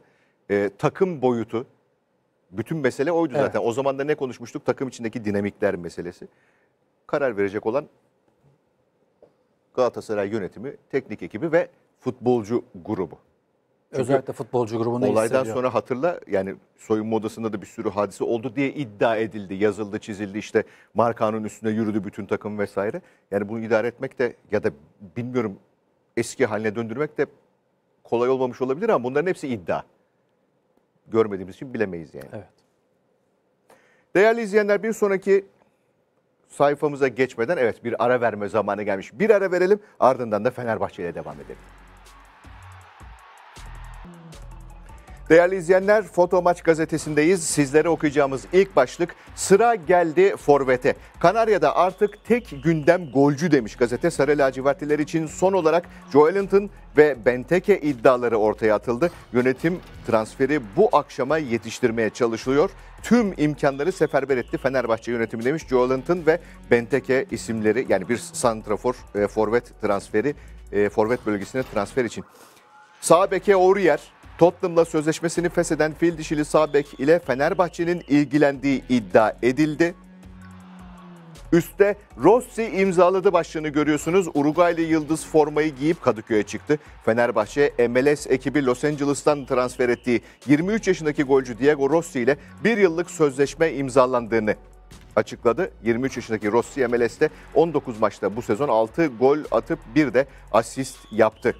Ee, takım boyutu, bütün mesele oydu evet. zaten. O zaman da ne konuşmuştuk? Takım içindeki dinamikler meselesi. Karar verecek olan Galatasaray yönetimi, teknik ekibi ve futbolcu grubu. Çünkü futbolcu grubunu Olaydan hissediyor. sonra hatırla yani soyunma odasında da bir sürü hadise oldu diye iddia edildi. Yazıldı, çizildi işte Markan'ın üstüne yürüdü bütün takım vesaire. Yani bunu idare etmek de ya da bilmiyorum eski haline döndürmek de kolay olmamış olabilir ama bunların hepsi iddia. Görmediğimiz için bilemeyiz yani. Evet. Değerli izleyenler bir sonraki sayfamıza geçmeden evet bir ara verme zamanı gelmiş. Bir ara verelim ardından da Fenerbahçe ile devam edelim. Değerli izleyenler, Foto Maç gazetesindeyiz. Sizlere okuyacağımız ilk başlık sıra geldi forvete. Kanarya'da artık tek gündem golcü demiş gazete. Sarı lacivertliler için son olarak Joelinton ve Benteke iddiaları ortaya atıldı. Yönetim transferi bu akşama yetiştirmeye çalışılıyor. Tüm imkanları seferber etti Fenerbahçe yönetimi demiş. Joelinton ve Benteke isimleri yani bir santrafor e, forvet transferi e, forvet bölgesine transfer için. Sağ beke Aurier Tottenham'la sözleşmesini fesheden fil dişili Sabek ile Fenerbahçe'nin ilgilendiği iddia edildi. Üste Rossi imzaladı başlığını görüyorsunuz. Uruguaylı Yıldız formayı giyip Kadıköy'e çıktı. Fenerbahçe MLS ekibi Los Angeles'tan transfer ettiği 23 yaşındaki golcü Diego Rossi ile bir yıllık sözleşme imzalandığını açıkladı. 23 yaşındaki Rossi MLS'te 19 maçta bu sezon 6 gol atıp bir de asist yaptı.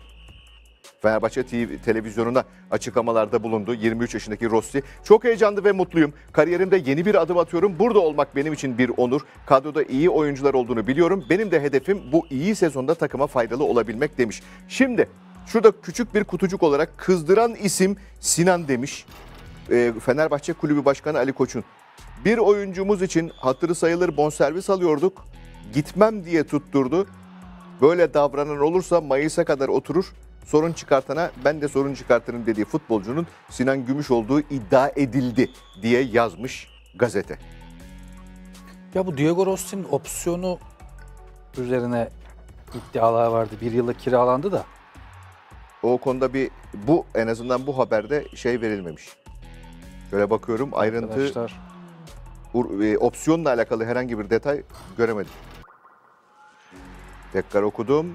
Fenerbahçe TV televizyonuna açıklamalarda bulundu. 23 yaşındaki Rossi. Çok heyecanlı ve mutluyum. Kariyerimde yeni bir adım atıyorum. Burada olmak benim için bir onur. Kadroda iyi oyuncular olduğunu biliyorum. Benim de hedefim bu iyi sezonda takıma faydalı olabilmek demiş. Şimdi şurada küçük bir kutucuk olarak kızdıran isim Sinan demiş. E, Fenerbahçe Kulübü Başkanı Ali Koç'un. Bir oyuncumuz için hatırı sayılır bonservis alıyorduk. Gitmem diye tutturdu. Böyle davranan olursa Mayıs'a kadar oturur sorun çıkartana ben de sorun çıkartırım dediği futbolcunun Sinan Gümüş olduğu iddia edildi diye yazmış gazete. Ya bu Diego Rossi'nin opsiyonu üzerine iddialar vardı. Bir yıla kiralandı da. O konuda bir bu en azından bu haberde şey verilmemiş. Şöyle bakıyorum ayrıntı Arkadaşlar. E, opsiyonla alakalı herhangi bir detay göremedim. Tekrar okudum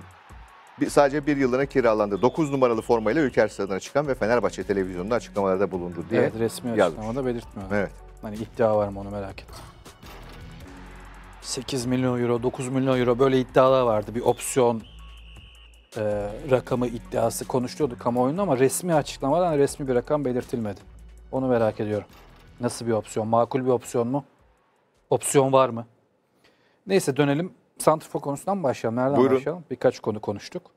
sadece bir yıllığına kiralandı. 9 numaralı formayla Ülker Stadı'na çıkan ve Fenerbahçe televizyonunda açıklamalarda bulundu diye Evet resmi açıklamada belirtmiyor. Evet. Hani iddia var mı onu merak ettim. 8 milyon euro, 9 milyon euro böyle iddialar vardı. Bir opsiyon e, rakamı iddiası konuşuluyordu kamuoyunda ama resmi açıklamadan resmi bir rakam belirtilmedi. Onu merak ediyorum. Nasıl bir opsiyon? Makul bir opsiyon mu? Opsiyon var mı? Neyse dönelim Santrfor konusundan başlayalım. Nereden Buyurun. başlayalım? Birkaç konu konuştuk.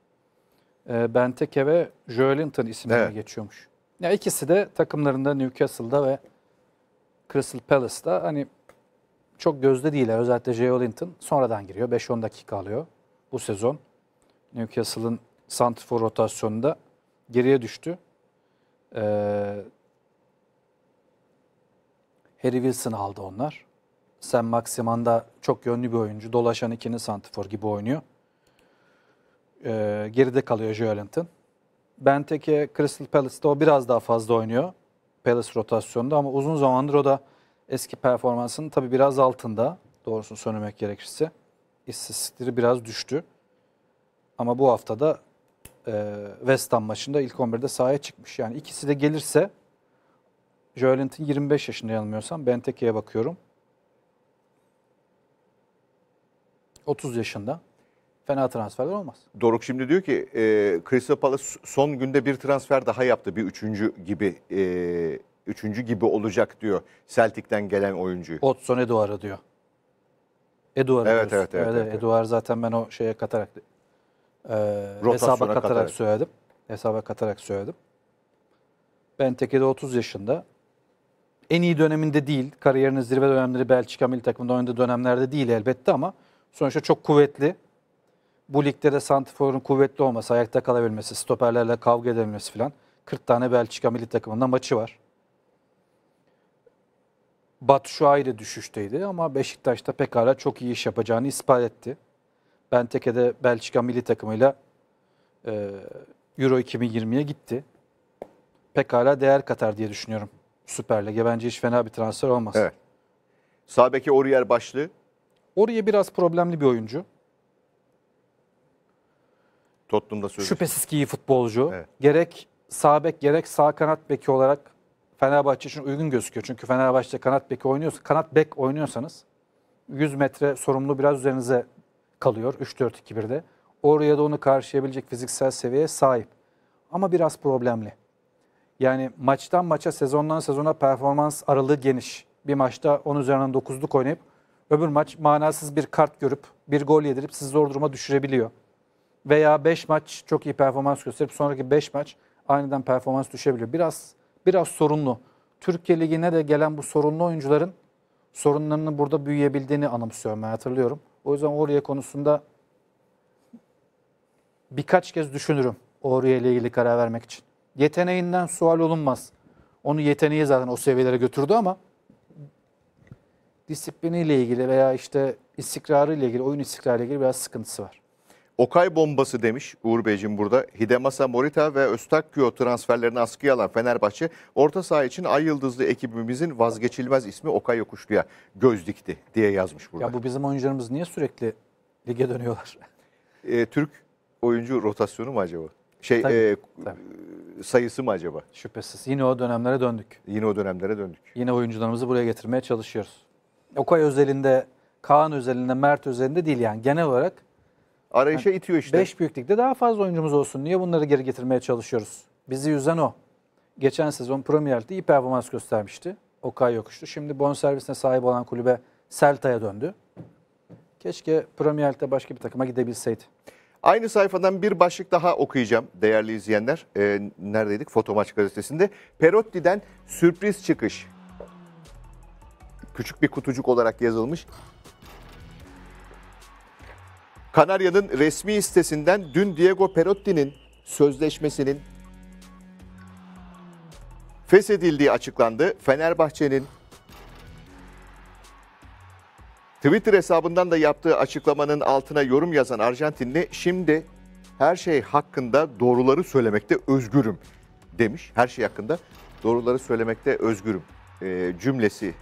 E, Benteke ve Joelinton isimlerine evet. geçiyormuş. Ya ikisi de takımlarında Newcastle'da ve Crystal Palace'da hani çok gözde değiller. Özellikle Joelinton sonradan giriyor. 5-10 dakika alıyor bu sezon. Newcastle'ın santrfor rotasyonunda geriye düştü. Ee, Harry Wilson aldı onlar. Sen maksimanda çok yönlü bir oyuncu. Dolaşan ikini santifor gibi oynuyor. Ee, geride kalıyor Joelinton. Benteke Crystal Palace'da o biraz daha fazla oynuyor. Palace rotasyonunda ama uzun zamandır o da eski performansının tabii biraz altında. Doğrusunu söylemek gerekirse. İstatistikleri biraz düştü. Ama bu haftada e, West Ham maçında ilk 11'de sahaya çıkmış. Yani ikisi de gelirse Joelinton 25 yaşında yanılmıyorsam Benteke'ye bakıyorum. 30 yaşında fena transferler olmaz. Doruk şimdi diyor ki e, Crystal Palace son günde bir transfer daha yaptı. Bir üçüncü gibi e, üçüncü gibi olacak diyor Celtic'ten gelen oyuncuyu. Otson Eduard'ı diyor. Eduard'ı evet, evet, evet, evet, evet. Eduard zaten ben o şeye katarak e, hesaba katarak, katarak söyledim. Hesaba katarak söyledim. Ben de 30 yaşında. En iyi döneminde değil. Kariyerinin zirve dönemleri Belçika milli takımında oynadığı dönemlerde değil elbette ama Sonuçta çok kuvvetli. Bu ligde de Santifor'un kuvvetli olması, ayakta kalabilmesi, stoperlerle kavga edebilmesi falan. 40 tane Belçika milli takımında maçı var. Batu Şuay'la düşüşteydi ama Beşiktaş'ta pekala çok iyi iş yapacağını ispat etti. Benteke'de Belçika milli takımıyla e, Euro 2020'ye gitti. Pekala değer katar diye düşünüyorum. Süper Lig'e bence hiç fena bir transfer olmaz. Evet. Sağ Oriyer başlı. Oraya biraz problemli bir oyuncu. Tottenham'da söylüyor. Şüphesiz ki iyi futbolcu. Evet. Gerek sağ bek gerek sağ kanat beki olarak Fenerbahçe için uygun gözüküyor. Çünkü Fenerbahçe kanat beki oynuyorsa, kanat bek oynuyorsanız 100 metre sorumlu biraz üzerinize kalıyor 3-4-2-1'de. Oraya da onu karşılayabilecek fiziksel seviyeye sahip. Ama biraz problemli. Yani maçtan maça, sezondan sezona performans aralığı geniş. Bir maçta 10 üzerinden 9'luk oynayıp Öbür maç manasız bir kart görüp bir gol yedirip sizi zor duruma düşürebiliyor. Veya 5 maç çok iyi performans gösterip sonraki 5 maç aniden performans düşebiliyor. Biraz biraz sorunlu. Türkiye Ligi'ne de gelen bu sorunlu oyuncuların sorunlarının burada büyüyebildiğini anımsıyorum ben hatırlıyorum. O yüzden oraya konusunda birkaç kez düşünürüm oraya ile ilgili karar vermek için. Yeteneğinden sual olunmaz. Onu yeteneği zaten o seviyelere götürdü ama disipliniyle ilgili veya işte istikrarı ile ilgili, oyun istikrarı ile ilgili biraz sıkıntısı var. Okay bombası demiş Uğur Beyciğim burada. Hidemasa Morita ve Östakio transferlerini askıya alan Fenerbahçe orta saha için ay yıldızlı ekibimizin vazgeçilmez ismi Okay Yokuşlu'ya göz dikti diye yazmış burada. Ya bu bizim oyuncularımız niye sürekli lige dönüyorlar? E, Türk oyuncu rotasyonu mu acaba? Şey tabii, e, tabii. sayısı mı acaba? Şüphesiz. Yine o dönemlere döndük. Yine o dönemlere döndük. Yine oyuncularımızı buraya getirmeye çalışıyoruz. Okay özelinde, Kaan özelinde, Mert özelinde değil yani genel olarak. Arayışa yani itiyor işte. Beş büyüklükte daha fazla oyuncumuz olsun. Niye bunları geri getirmeye çalışıyoruz? Bizi yüzen o. Geçen sezon Premier Lig'de iyi performans göstermişti. Okay yokuştu. Şimdi bon servisine sahip olan kulübe Selta'ya döndü. Keşke Premier Lig'de başka bir takıma gidebilseydi. Aynı sayfadan bir başlık daha okuyacağım değerli izleyenler. E, neredeydik? Maç gazetesinde. Perotti'den sürpriz çıkış. Küçük bir kutucuk olarak yazılmış. Kanarya'nın resmi sitesinden dün Diego Perotti'nin sözleşmesinin feshedildiği açıklandı. Fenerbahçe'nin Twitter hesabından da yaptığı açıklamanın altına yorum yazan Arjantinli şimdi her şey hakkında doğruları söylemekte özgürüm demiş. Her şey hakkında doğruları söylemekte özgürüm e, cümlesi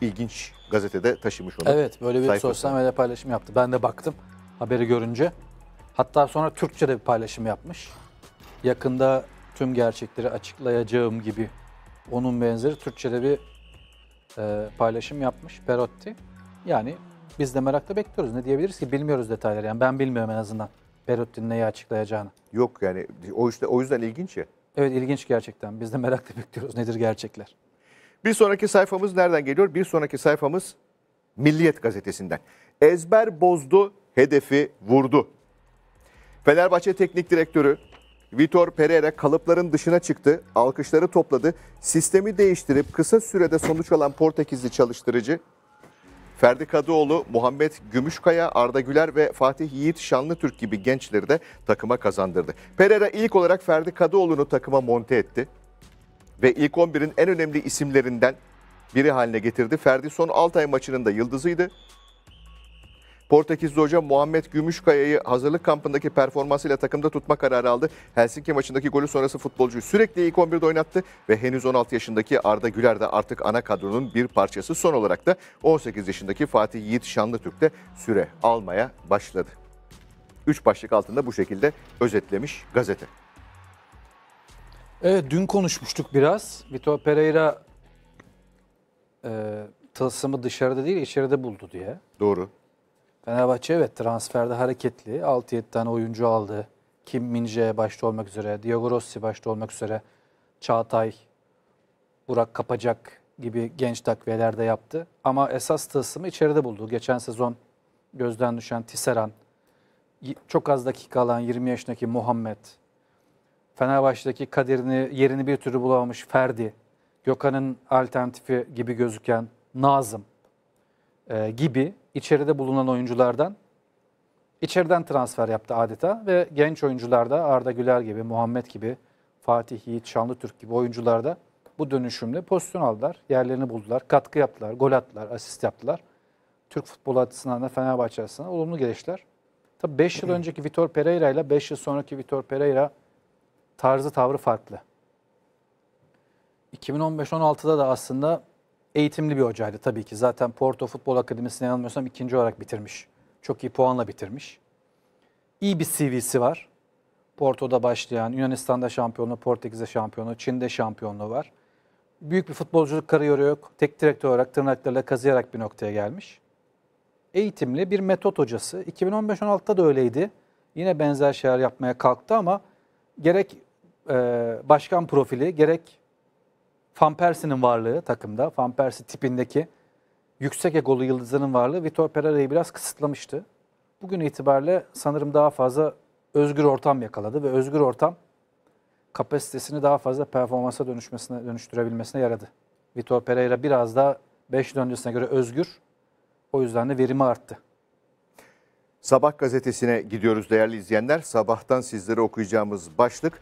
ilginç gazetede taşımış onu. Evet böyle bir sayfasına. sosyal medya paylaşımı yaptı. Ben de baktım haberi görünce. Hatta sonra Türkçe'de bir paylaşım yapmış. Yakında tüm gerçekleri açıklayacağım gibi onun benzeri Türkçe'de bir e, paylaşım yapmış Perotti. Yani biz de merakla bekliyoruz. Ne diyebiliriz ki bilmiyoruz detayları. Yani ben bilmiyorum en azından Perotti'nin neyi açıklayacağını. Yok yani o, işte, o yüzden ilginç ya. Evet ilginç gerçekten. Biz de merakla bekliyoruz. Nedir gerçekler? Bir sonraki sayfamız nereden geliyor? Bir sonraki sayfamız Milliyet gazetesinden. Ezber bozdu, hedefi vurdu. Fenerbahçe Teknik Direktörü Vitor Pereira kalıpların dışına çıktı, alkışları topladı. Sistemi değiştirip kısa sürede sonuç alan Portekizli çalıştırıcı Ferdi Kadıoğlu, Muhammed Gümüşkaya, Arda Güler ve Fatih Yiğit Şanlıtürk gibi gençleri de takıma kazandırdı. Pereira ilk olarak Ferdi Kadıoğlu'nu takıma monte etti ve ilk 11'in en önemli isimlerinden biri haline getirdi. Ferdi son ay maçının da yıldızıydı. Portekizli hoca Muhammed Gümüşkaya'yı hazırlık kampındaki performansıyla takımda tutma kararı aldı. Helsinki maçındaki golü sonrası futbolcuyu sürekli ilk 11'de oynattı ve henüz 16 yaşındaki Arda Güler de artık ana kadronun bir parçası. Son olarak da 18 yaşındaki Fatih Yiğit Şanlıtürk de süre almaya başladı. Üç başlık altında bu şekilde özetlemiş gazete. Evet dün konuşmuştuk biraz. Vitor Pereira e, tılsımı dışarıda değil içeride buldu diye. Doğru. Fenerbahçe evet transferde hareketli. 6-7 tane oyuncu aldı. Kim Mince başta olmak üzere, Diego Rossi başta olmak üzere, Çağatay, Burak Kapacak gibi genç takviyeler de yaptı. Ama esas tılsımı içeride buldu. Geçen sezon gözden düşen Tisseran, çok az dakika alan 20 yaşındaki Muhammed, Fenerbahçe'deki kaderini yerini bir türlü bulamamış Ferdi, Gökhan'ın alternatifi gibi gözüken Nazım e, gibi içeride bulunan oyunculardan içeriden transfer yaptı adeta ve genç oyuncularda Arda Güler gibi, Muhammed gibi, Fatih Yiğit, Şanlıtürk gibi oyuncularda bu dönüşümle pozisyon aldılar, yerlerini buldular, katkı yaptılar, gol attılar, asist yaptılar. Türk futbolu açısından da Fenerbahçe açısından olumlu gelişler. Tabii 5 yıl önceki Vitor Pereira ile 5 yıl sonraki Vitor Pereira tarzı tavrı farklı. 2015-16'da da aslında eğitimli bir hocaydı tabii ki. Zaten Porto Futbol Akademisi'ne yanılmıyorsam ikinci olarak bitirmiş. Çok iyi puanla bitirmiş. İyi bir CV'si var. Porto'da başlayan, Yunanistan'da şampiyonluğu, Portekiz'de şampiyonluğu, Çin'de şampiyonluğu var. Büyük bir futbolculuk kariyeri yok. Tek direktör olarak tırnaklarıyla kazıyarak bir noktaya gelmiş. Eğitimli bir metot hocası. 2015-16'da da öyleydi. Yine benzer şeyler yapmaya kalktı ama gerek e, başkan profili gerek Van Persie'nin varlığı takımda, Van Persie tipindeki yüksek egolu yıldızının varlığı Vitor Pereira'yı biraz kısıtlamıştı. Bugün itibariyle sanırım daha fazla özgür ortam yakaladı ve özgür ortam kapasitesini daha fazla performansa dönüşmesine dönüştürebilmesine yaradı. Vitor Pereira biraz daha 5 yıl öncesine göre özgür. O yüzden de verimi arttı. Sabah gazetesine gidiyoruz değerli izleyenler. Sabahtan sizlere okuyacağımız başlık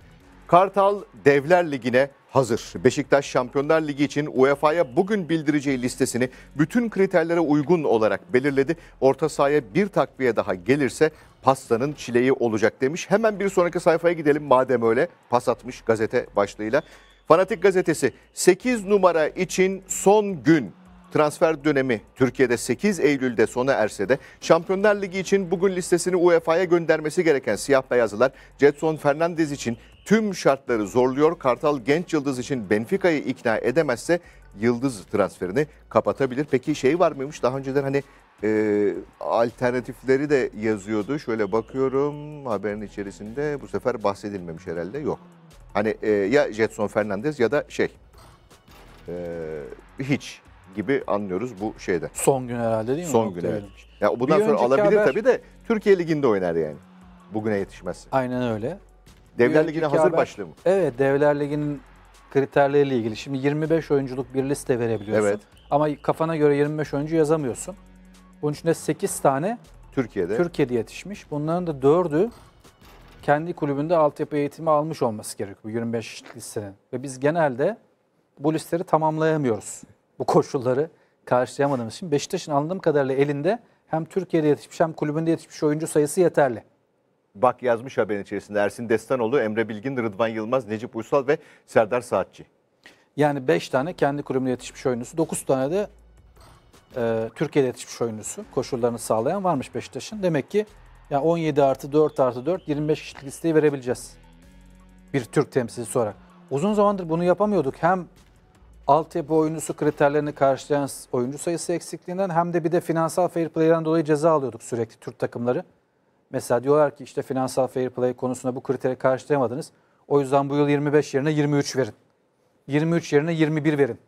Kartal Devler Ligi'ne hazır. Beşiktaş Şampiyonlar Ligi için UEFA'ya bugün bildireceği listesini bütün kriterlere uygun olarak belirledi. Orta sahaya bir takviye daha gelirse pastanın çileği olacak demiş. Hemen bir sonraki sayfaya gidelim madem öyle pas atmış gazete başlığıyla. Fanatik gazetesi 8 numara için son gün transfer dönemi Türkiye'de 8 Eylül'de sona erse de Şampiyonlar Ligi için bugün listesini UEFA'ya göndermesi gereken siyah beyazlılar Jetson Fernandez için tüm şartları zorluyor. Kartal genç yıldız için Benfica'yı ikna edemezse yıldız transferini kapatabilir. Peki şey var mıymış daha önceden hani e, alternatifleri de yazıyordu. Şöyle bakıyorum haberin içerisinde bu sefer bahsedilmemiş herhalde yok. Hani e, ya Jetson Fernandez ya da şey e, hiç gibi anlıyoruz bu şeyde. Son gün herhalde değil mi? Son gün evet. Ya bundan Bir sonra alabilir haber... tabii de Türkiye Ligi'nde oynar yani. Bugüne yetişmez. Aynen öyle. Devler Ligi'ne hazır haber, başlığı mı? Evet Devler Ligi'nin kriterleriyle ilgili. Şimdi 25 oyunculuk bir liste verebiliyorsun. Evet. Ama kafana göre 25 oyuncu yazamıyorsun. Bunun içinde 8 tane Türkiye'de Türkiye'de yetişmiş. Bunların da 4'ü kendi kulübünde altyapı eğitimi almış olması gerekiyor bu 25 listenin. Ve biz genelde bu listeleri tamamlayamıyoruz. Bu koşulları karşılayamadığımız için Beşiktaş'ın anladığım kadarıyla elinde hem Türkiye'de yetişmiş hem kulübünde yetişmiş oyuncu sayısı yeterli. Bak yazmış haberin içerisinde Ersin Destanoğlu, Emre Bilgin, Rıdvan Yılmaz, Necip Uysal ve Serdar Saatçi. Yani 5 tane kendi kurumuna yetişmiş oyuncusu, 9 tane de e, Türkiye'de yetişmiş oyuncusu koşullarını sağlayan varmış Beşiktaş'ın. Demek ki yani 17 artı 4 artı 4 25 kişilik listeyi verebileceğiz. Bir Türk temsilcisi olarak. Uzun zamandır bunu yapamıyorduk. Hem altyapı oyuncusu kriterlerini karşılayan oyuncu sayısı eksikliğinden hem de bir de finansal fair play'den dolayı ceza alıyorduk sürekli Türk takımları. Mesela diyorlar ki işte finansal fair play konusunda bu kriteri karşılayamadınız. O yüzden bu yıl 25 yerine 23 verin. 23 yerine 21 verin.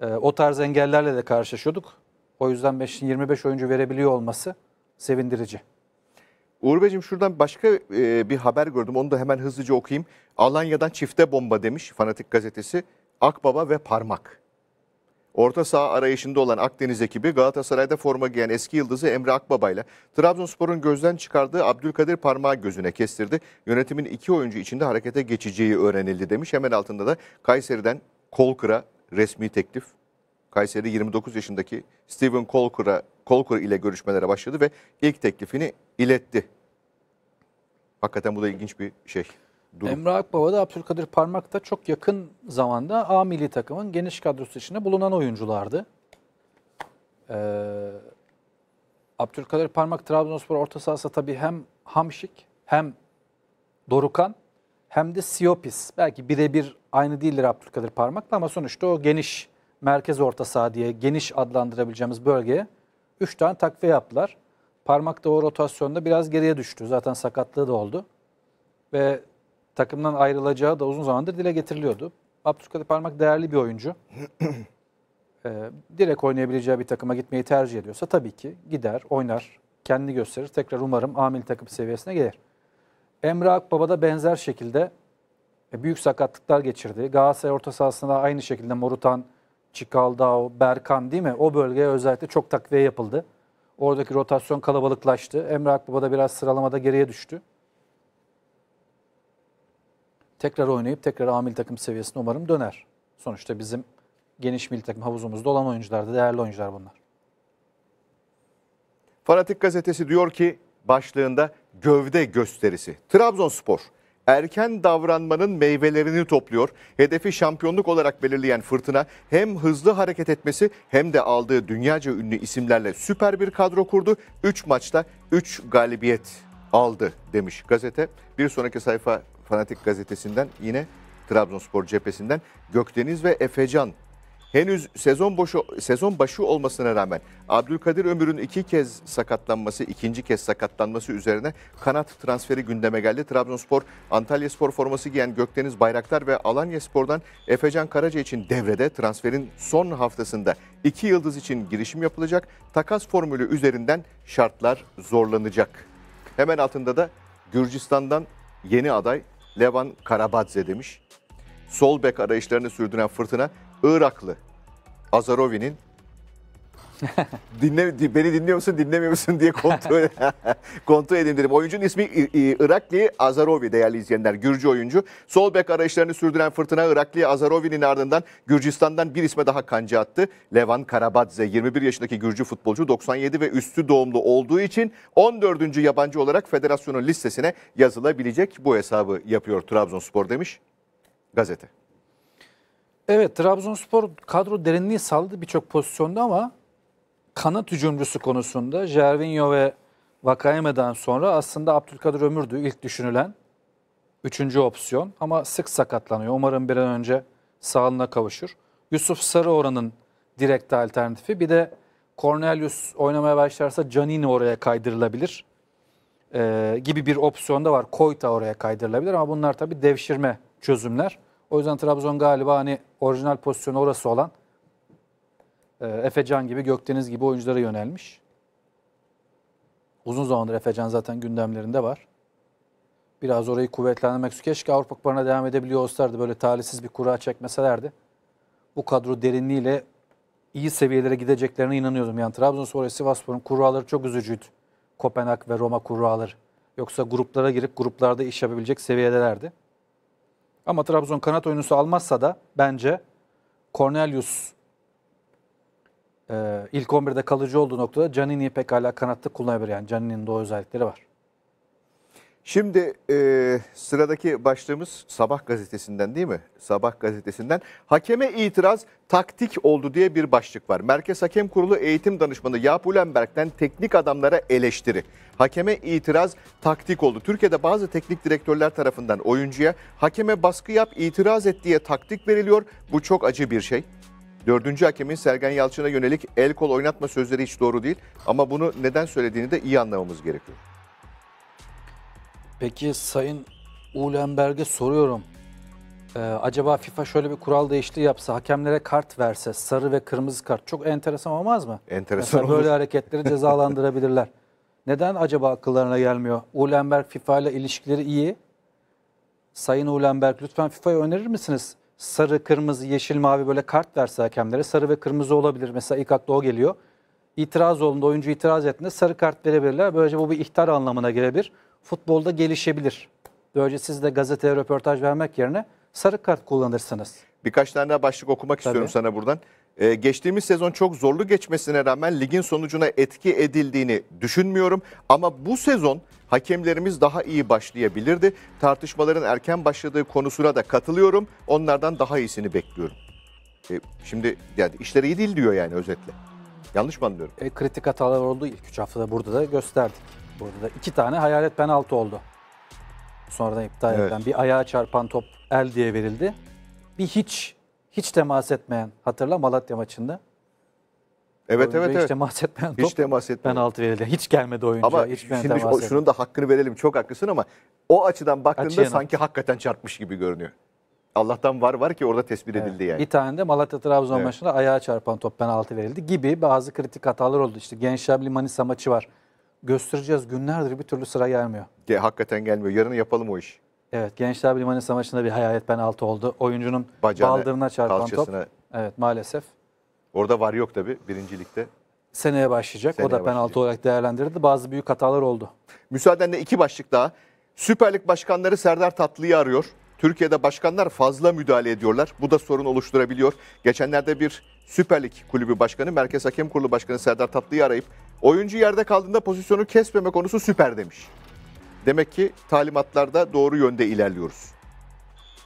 E, o tarz engellerle de karşılaşıyorduk. O yüzden 5, 25 oyuncu verebiliyor olması sevindirici. Uğur Beyciğim şuradan başka e, bir haber gördüm. Onu da hemen hızlıca okuyayım. Alanya'dan çifte bomba demiş Fanatik Gazetesi. Akbaba ve parmak. Orta saha arayışında olan Akdeniz ekibi Galatasaray'da forma giyen eski yıldızı Emre Akbaba ile Trabzonspor'un gözden çıkardığı Abdülkadir parmağı gözüne kestirdi. Yönetimin iki oyuncu içinde harekete geçeceği öğrenildi demiş. Hemen altında da Kayseri'den Kolkır'a resmi teklif. Kayseri 29 yaşındaki Steven Kolkır'a Kolkur ile görüşmelere başladı ve ilk teklifini iletti. Hakikaten bu da ilginç bir şey durum. Emre Akbaba da Abdülkadir Parmak da çok yakın zamanda A milli takımın geniş kadrosu içinde bulunan oyunculardı. Ee, Abdülkadir Parmak Trabzonspor orta sahası tabii hem Hamşik hem Dorukan hem de Siopis. Belki birebir aynı değildir Abdülkadir Parmak'la ama sonuçta o geniş merkez orta saha diye geniş adlandırabileceğimiz bölgeye 3 tane takviye yaptılar. Parmak da o rotasyonda biraz geriye düştü. Zaten sakatlığı da oldu. Ve takımdan ayrılacağı da uzun zamandır dile getiriliyordu. Abdülkadir Parmak değerli bir oyuncu. ee, direkt oynayabileceği bir takıma gitmeyi tercih ediyorsa tabii ki gider, oynar, kendini gösterir. Tekrar umarım amil takım seviyesine gelir. Emre Akbaba da benzer şekilde e, büyük sakatlıklar geçirdi. Galatasaray orta sahasında aynı şekilde Morutan, Çikaldao, Berkan değil mi? O bölgeye özellikle çok takviye yapıldı. Oradaki rotasyon kalabalıklaştı. Emre Akbaba da biraz sıralamada geriye düştü tekrar oynayıp tekrar Amil takım seviyesine umarım döner. Sonuçta bizim geniş milli takım havuzumuzda olan oyuncular da değerli oyuncular bunlar. Fanatik gazetesi diyor ki başlığında gövde gösterisi. Trabzonspor erken davranmanın meyvelerini topluyor. Hedefi şampiyonluk olarak belirleyen Fırtına hem hızlı hareket etmesi hem de aldığı dünyaca ünlü isimlerle süper bir kadro kurdu. 3 maçta 3 galibiyet aldı demiş gazete. Bir sonraki sayfa Fanatik Gazetesi'nden yine Trabzonspor cephesinden Gökdeniz ve Efecan henüz sezon boşu sezon başı olmasına rağmen Abdülkadir Ömür'ün iki kez sakatlanması, ikinci kez sakatlanması üzerine kanat transferi gündeme geldi. Trabzonspor, Antalyaspor forması giyen Gökdeniz Bayraktar ve Alanyaspor'dan Efecan Karaca için devrede transferin son haftasında iki yıldız için girişim yapılacak. Takas formülü üzerinden şartlar zorlanacak. Hemen altında da Gürcistan'dan yeni aday Levan Karabadze demiş. Sol bek arayışlarını sürdüren fırtına Iraklı Azarovi'nin Dinle, beni dinliyor musun dinlemiyor musun diye kontrol, kontrol edeyim dedim. Oyuncunun ismi Irakli Azarovi değerli izleyenler. Gürcü oyuncu. Sol bek arayışlarını sürdüren fırtına Irakli Azarovi'nin ardından Gürcistan'dan bir isme daha kanca attı. Levan Karabadze 21 yaşındaki Gürcü futbolcu 97 ve üstü doğumlu olduğu için 14. yabancı olarak federasyonun listesine yazılabilecek bu hesabı yapıyor Trabzonspor demiş gazete. Evet Trabzonspor kadro derinliği sağladı birçok pozisyonda ama kanat hücumcusu konusunda Jervinho ve Vakayeme'den sonra aslında Abdülkadir Ömür'dü ilk düşünülen üçüncü opsiyon ama sık sakatlanıyor. Umarım bir an önce sağlığına kavuşur. Yusuf Sarıoran'ın direkt alternatifi. Bir de Cornelius oynamaya başlarsa Canini oraya kaydırılabilir e, gibi bir opsiyon da var. Koyta oraya kaydırılabilir ama bunlar tabii devşirme çözümler. O yüzden Trabzon galiba hani orijinal pozisyonu orası olan ee, Efecan gibi, Gökdeniz gibi oyunculara yönelmiş. Uzun zamandır Efecan zaten gündemlerinde var. Biraz orayı kuvvetlendirmek keşke Avrupa Kupalarına devam edebiliyor olsalardı. Böyle talihsiz bir kura çekmeselerdi. Bu kadro derinliğiyle iyi seviyelere gideceklerine inanıyordum. Yani Trabzonspor ve Sivasspor'un kuralları çok üzücüydü. Kopenhag ve Roma kuralları. Yoksa gruplara girip gruplarda iş yapabilecek seviyedelerdi. Ama Trabzon kanat oyuncusu almazsa da bence Cornelius e, ilk 11'de kalıcı olduğu noktada Canini'yi pekala kanatta kullanabilir. Yani Canini'nin de o özellikleri var. Şimdi e, sıradaki başlığımız Sabah gazetesinden değil mi? Sabah gazetesinden hakeme itiraz taktik oldu diye bir başlık var. Merkez Hakem Kurulu Eğitim Danışmanı Yap Ulenberg'den teknik adamlara eleştiri. Hakeme itiraz taktik oldu. Türkiye'de bazı teknik direktörler tarafından oyuncuya hakeme baskı yap itiraz et diye taktik veriliyor. Bu çok acı bir şey. Dördüncü hakemin Sergen Yalçın'a yönelik el kol oynatma sözleri hiç doğru değil. Ama bunu neden söylediğini de iyi anlamamız gerekiyor. Peki Sayın Ulenberg'e soruyorum. Ee, acaba FIFA şöyle bir kural değişikliği yapsa, hakemlere kart verse, sarı ve kırmızı kart çok enteresan olmaz mı? Enteresan Mesela olur. böyle hareketleri cezalandırabilirler. Neden acaba akıllarına gelmiyor? Ulenberg FIFA ile ilişkileri iyi. Sayın Ulenberg lütfen FIFA'ya önerir misiniz? sarı, kırmızı, yeşil, mavi böyle kart verse hakemlere sarı ve kırmızı olabilir. Mesela ilk akla o geliyor. İtiraz olduğunda oyuncu itiraz ettiğinde sarı kart verebilirler. Böylece bu bir ihtar anlamına gelebilir. Futbolda gelişebilir. Böylece siz de gazeteye röportaj vermek yerine sarı kart kullanırsınız. Birkaç tane daha başlık okumak Tabii. istiyorum sana buradan. Ee, geçtiğimiz sezon çok zorlu geçmesine rağmen ligin sonucuna etki edildiğini düşünmüyorum. Ama bu sezon hakemlerimiz daha iyi başlayabilirdi. Tartışmaların erken başladığı konusuna da katılıyorum. Onlardan daha iyisini bekliyorum. Ee, şimdi yani işleri iyi değil diyor yani özetle. Yanlış mı anlıyorum? E, kritik hatalar oldu ilk 3 haftada burada da gösterdik. Burada da iki tane hayalet penaltı oldu. Sonradan iptal evet. edilen bir ayağa çarpan top el diye verildi. Bir hiç hiç temas etmeyen hatırla Malatya maçında. Evet oyuncu evet hiç evet. temas etmeyen hiç top. Hiç temas etmeyen. Penaltı verildi. Hiç gelmedi oyuncu. Ama hiç şimdi o, şunun da hakkını verelim. Çok haklısın ama o açıdan baktığında Açıyan sanki hakikaten çarpmış gibi görünüyor. Allah'tan var var ki orada tespit evet. edildi yani. Bir tane de Malatya Trabzon evet. maçında ayağa çarpan top penaltı verildi gibi bazı kritik hatalar oldu. İşte Gençlerbirliği Manisa maçı var. Göstereceğiz günlerdir bir türlü sıra gelmiyor. Ge hakikaten gelmiyor. Yarın yapalım o iş. Evet Gençler Birliği Manisa maçında bir hayalet altı oldu. Oyuncunun Bacağına, baldırına çarpan kalçasına. top. Evet maalesef. Orada var yok tabi birincilikte. Seneye başlayacak. Seneye o da penaltı başlayacak. olarak değerlendirildi. Bazı büyük hatalar oldu. Müsaadenle iki başlık daha. Süper Lig başkanları Serdar Tatlı'yı arıyor. Türkiye'de başkanlar fazla müdahale ediyorlar. Bu da sorun oluşturabiliyor. Geçenlerde bir Süper Lig kulübü başkanı, Merkez Hakem Kurulu Başkanı Serdar Tatlı'yı arayıp oyuncu yerde kaldığında pozisyonu kesmeme konusu süper demiş. Demek ki talimatlarda doğru yönde ilerliyoruz.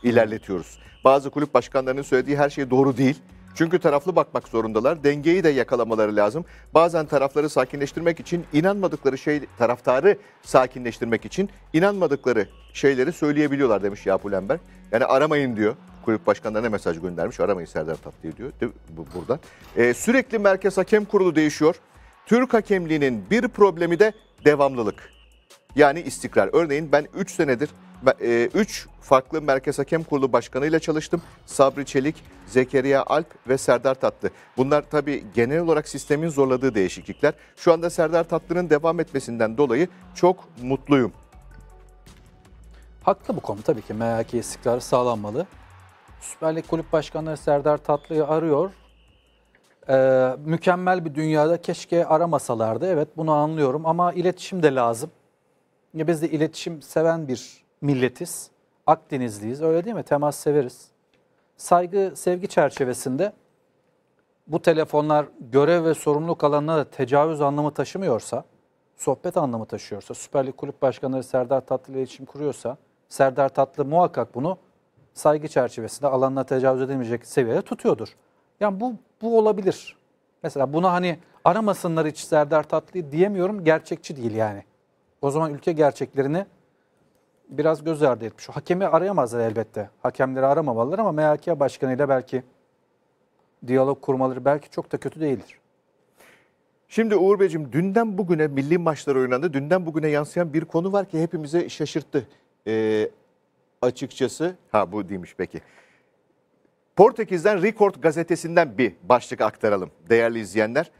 İlerletiyoruz. Bazı kulüp başkanlarının söylediği her şey doğru değil. Çünkü taraflı bakmak zorundalar. Dengeyi de yakalamaları lazım. Bazen tarafları sakinleştirmek için inanmadıkları şey taraftarı sakinleştirmek için inanmadıkları şeyleri söyleyebiliyorlar demiş Yapu Lemberg. Yani aramayın diyor. Kulüp başkanlarına mesaj göndermiş. Aramayın Serdar Tatlı diyor bu, burada. Ee, sürekli Merkez Hakem Kurulu değişiyor. Türk hakemliğinin bir problemi de devamlılık. Yani istikrar. Örneğin ben 3 senedir 3 e, farklı Merkez Hakem Kurulu başkanıyla çalıştım. Sabri Çelik, Zekeriya Alp ve Serdar Tatlı. Bunlar tabii genel olarak sistemin zorladığı değişiklikler. Şu anda Serdar Tatlı'nın devam etmesinden dolayı çok mutluyum. Haklı bu konu tabii ki. MHK istikrarı sağlanmalı. Süper Lig kulüp başkanları Serdar Tatlı'yı arıyor. Ee, mükemmel bir dünyada keşke aramasalardı. Evet bunu anlıyorum ama iletişim de lazım. Ya biz de iletişim seven bir milletiz. Akdenizliyiz öyle değil mi? Temas severiz. Saygı, sevgi çerçevesinde bu telefonlar görev ve sorumluluk alanına da tecavüz anlamı taşımıyorsa, sohbet anlamı taşıyorsa, Süper Lig Kulüp Başkanları Serdar Tatlı ile iletişim kuruyorsa, Serdar Tatlı muhakkak bunu saygı çerçevesinde alanına tecavüz edilmeyecek seviyede tutuyordur. Yani bu, bu olabilir. Mesela bunu hani aramasınlar hiç Serdar Tatlı diyemiyorum gerçekçi değil yani. O zaman ülke gerçeklerini biraz göz ardı etmiş. Hakemi arayamazlar elbette. Hakemleri aramamalılar ama MHK başkanıyla belki diyalog kurmaları belki çok da kötü değildir. Şimdi Uğur Beyciğim dünden bugüne milli maçlar oynandı. Dünden bugüne yansıyan bir konu var ki hepimize şaşırttı. Ee, açıkçası ha bu değilmiş peki. Portekiz'den Record gazetesinden bir başlık aktaralım değerli izleyenler.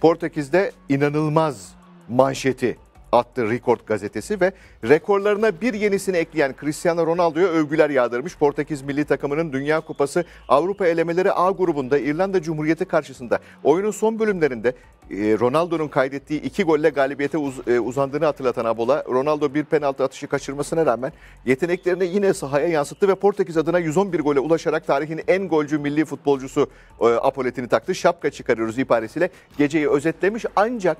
Portekiz'de inanılmaz manşeti attı Record gazetesi ve rekorlarına bir yenisini ekleyen Cristiano Ronaldo'ya övgüler yağdırmış. Portekiz milli takımının Dünya Kupası Avrupa elemeleri A grubunda İrlanda Cumhuriyeti karşısında oyunun son bölümlerinde e, Ronaldo'nun kaydettiği iki golle galibiyete uz e, uzandığını hatırlatan Abola, Ronaldo bir penaltı atışı kaçırmasına rağmen yeteneklerini yine sahaya yansıttı ve Portekiz adına 111 gole ulaşarak tarihin en golcü milli futbolcusu e, apoletini taktı. Şapka çıkarıyoruz ibaresiyle geceyi özetlemiş ancak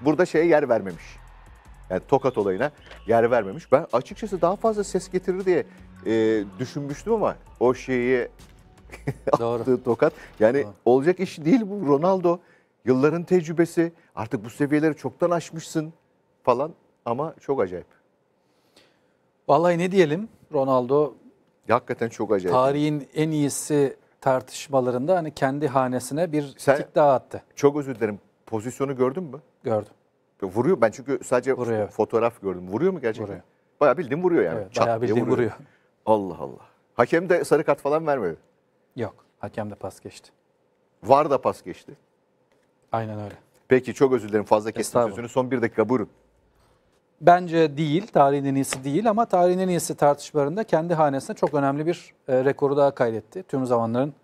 burada şeye yer vermemiş. Yani tokat olayına yer vermemiş. Ben açıkçası daha fazla ses getirir diye e, düşünmüştüm ama o şeyi attığı tokat. Yani Doğru. olacak iş değil bu Ronaldo. Yılların tecrübesi artık bu seviyeleri çoktan aşmışsın falan ama çok acayip. Vallahi ne diyelim Ronaldo Hakikaten çok acayip. tarihin en iyisi tartışmalarında hani kendi hanesine bir Sen, tik daha attı. Çok özür dilerim. Pozisyonu gördün mü? Gördüm. Vuruyor. Ben çünkü sadece vuruyor. fotoğraf gördüm. Vuruyor mu gerçekten? Vuruyor. Bayağı bildiğim vuruyor yani. Evet, Çat bayağı bildiğim vuruyor. vuruyor. Allah Allah. Hakem de sarı kart falan vermedi. Yok. Hakem de pas geçti. Var da pas geçti. Aynen öyle. Peki çok özür dilerim fazla kestim sözünü. Son bir dakika buyurun. Bence değil, tarihin en iyisi değil ama tarihin en iyisi tartışmalarında kendi hanesine çok önemli bir e, rekoru daha kaydetti. Tüm zamanların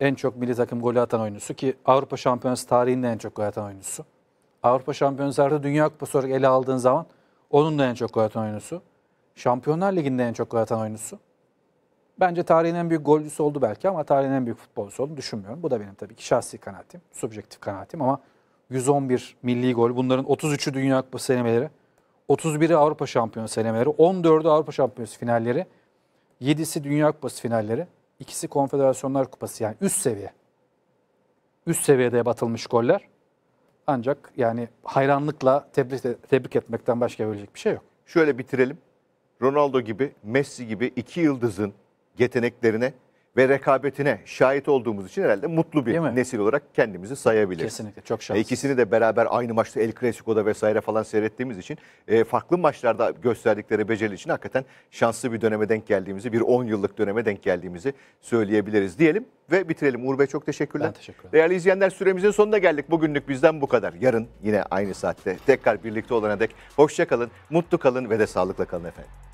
en çok milli takım golü atan oyuncusu ki Avrupa Şampiyonası tarihinde en çok gol atan oyuncusu. Avrupa Şampiyonası'nda Dünya Kupası olarak ele aldığın zaman onun da en çok gol atan oyuncusu. Şampiyonlar Ligi'nde en çok gol atan oyuncusu. Bence tarihin en büyük golcüsü oldu belki ama tarihin en büyük futbolcusu olduğunu düşünmüyorum. Bu da benim tabii ki şahsi kanaatim, subjektif kanaatim ama 111 milli gol, bunların 33'ü Dünya Kupası senemeleri, 31'i Avrupa Şampiyonu senemeleri, 14'ü Avrupa Şampiyonası finalleri, 7'si Dünya Kupası finalleri, ikisi Konfederasyonlar Kupası yani üst seviye. Üst seviyede batılmış goller. Ancak yani hayranlıkla tebrik, tebrik etmekten başka verecek bir şey yok. Şöyle bitirelim. Ronaldo gibi, Messi gibi iki yıldızın yeteneklerine ve rekabetine şahit olduğumuz için herhalde mutlu bir nesil olarak kendimizi sayabiliriz. Kesinlikle çok şanslı. E, ikisini de beraber aynı maçta El Clasico'da vesaire falan seyrettiğimiz için e, farklı maçlarda gösterdikleri beceri için hakikaten şanslı bir döneme denk geldiğimizi, bir 10 yıllık döneme denk geldiğimizi söyleyebiliriz diyelim ve bitirelim. Uğur Bey çok teşekkürler. Ben teşekkür ederim. Değerli izleyenler süremizin sonuna geldik. Bugünlük bizden bu kadar. Yarın yine aynı saatte tekrar birlikte olana dek hoşça kalın, mutlu kalın ve de sağlıkla kalın efendim.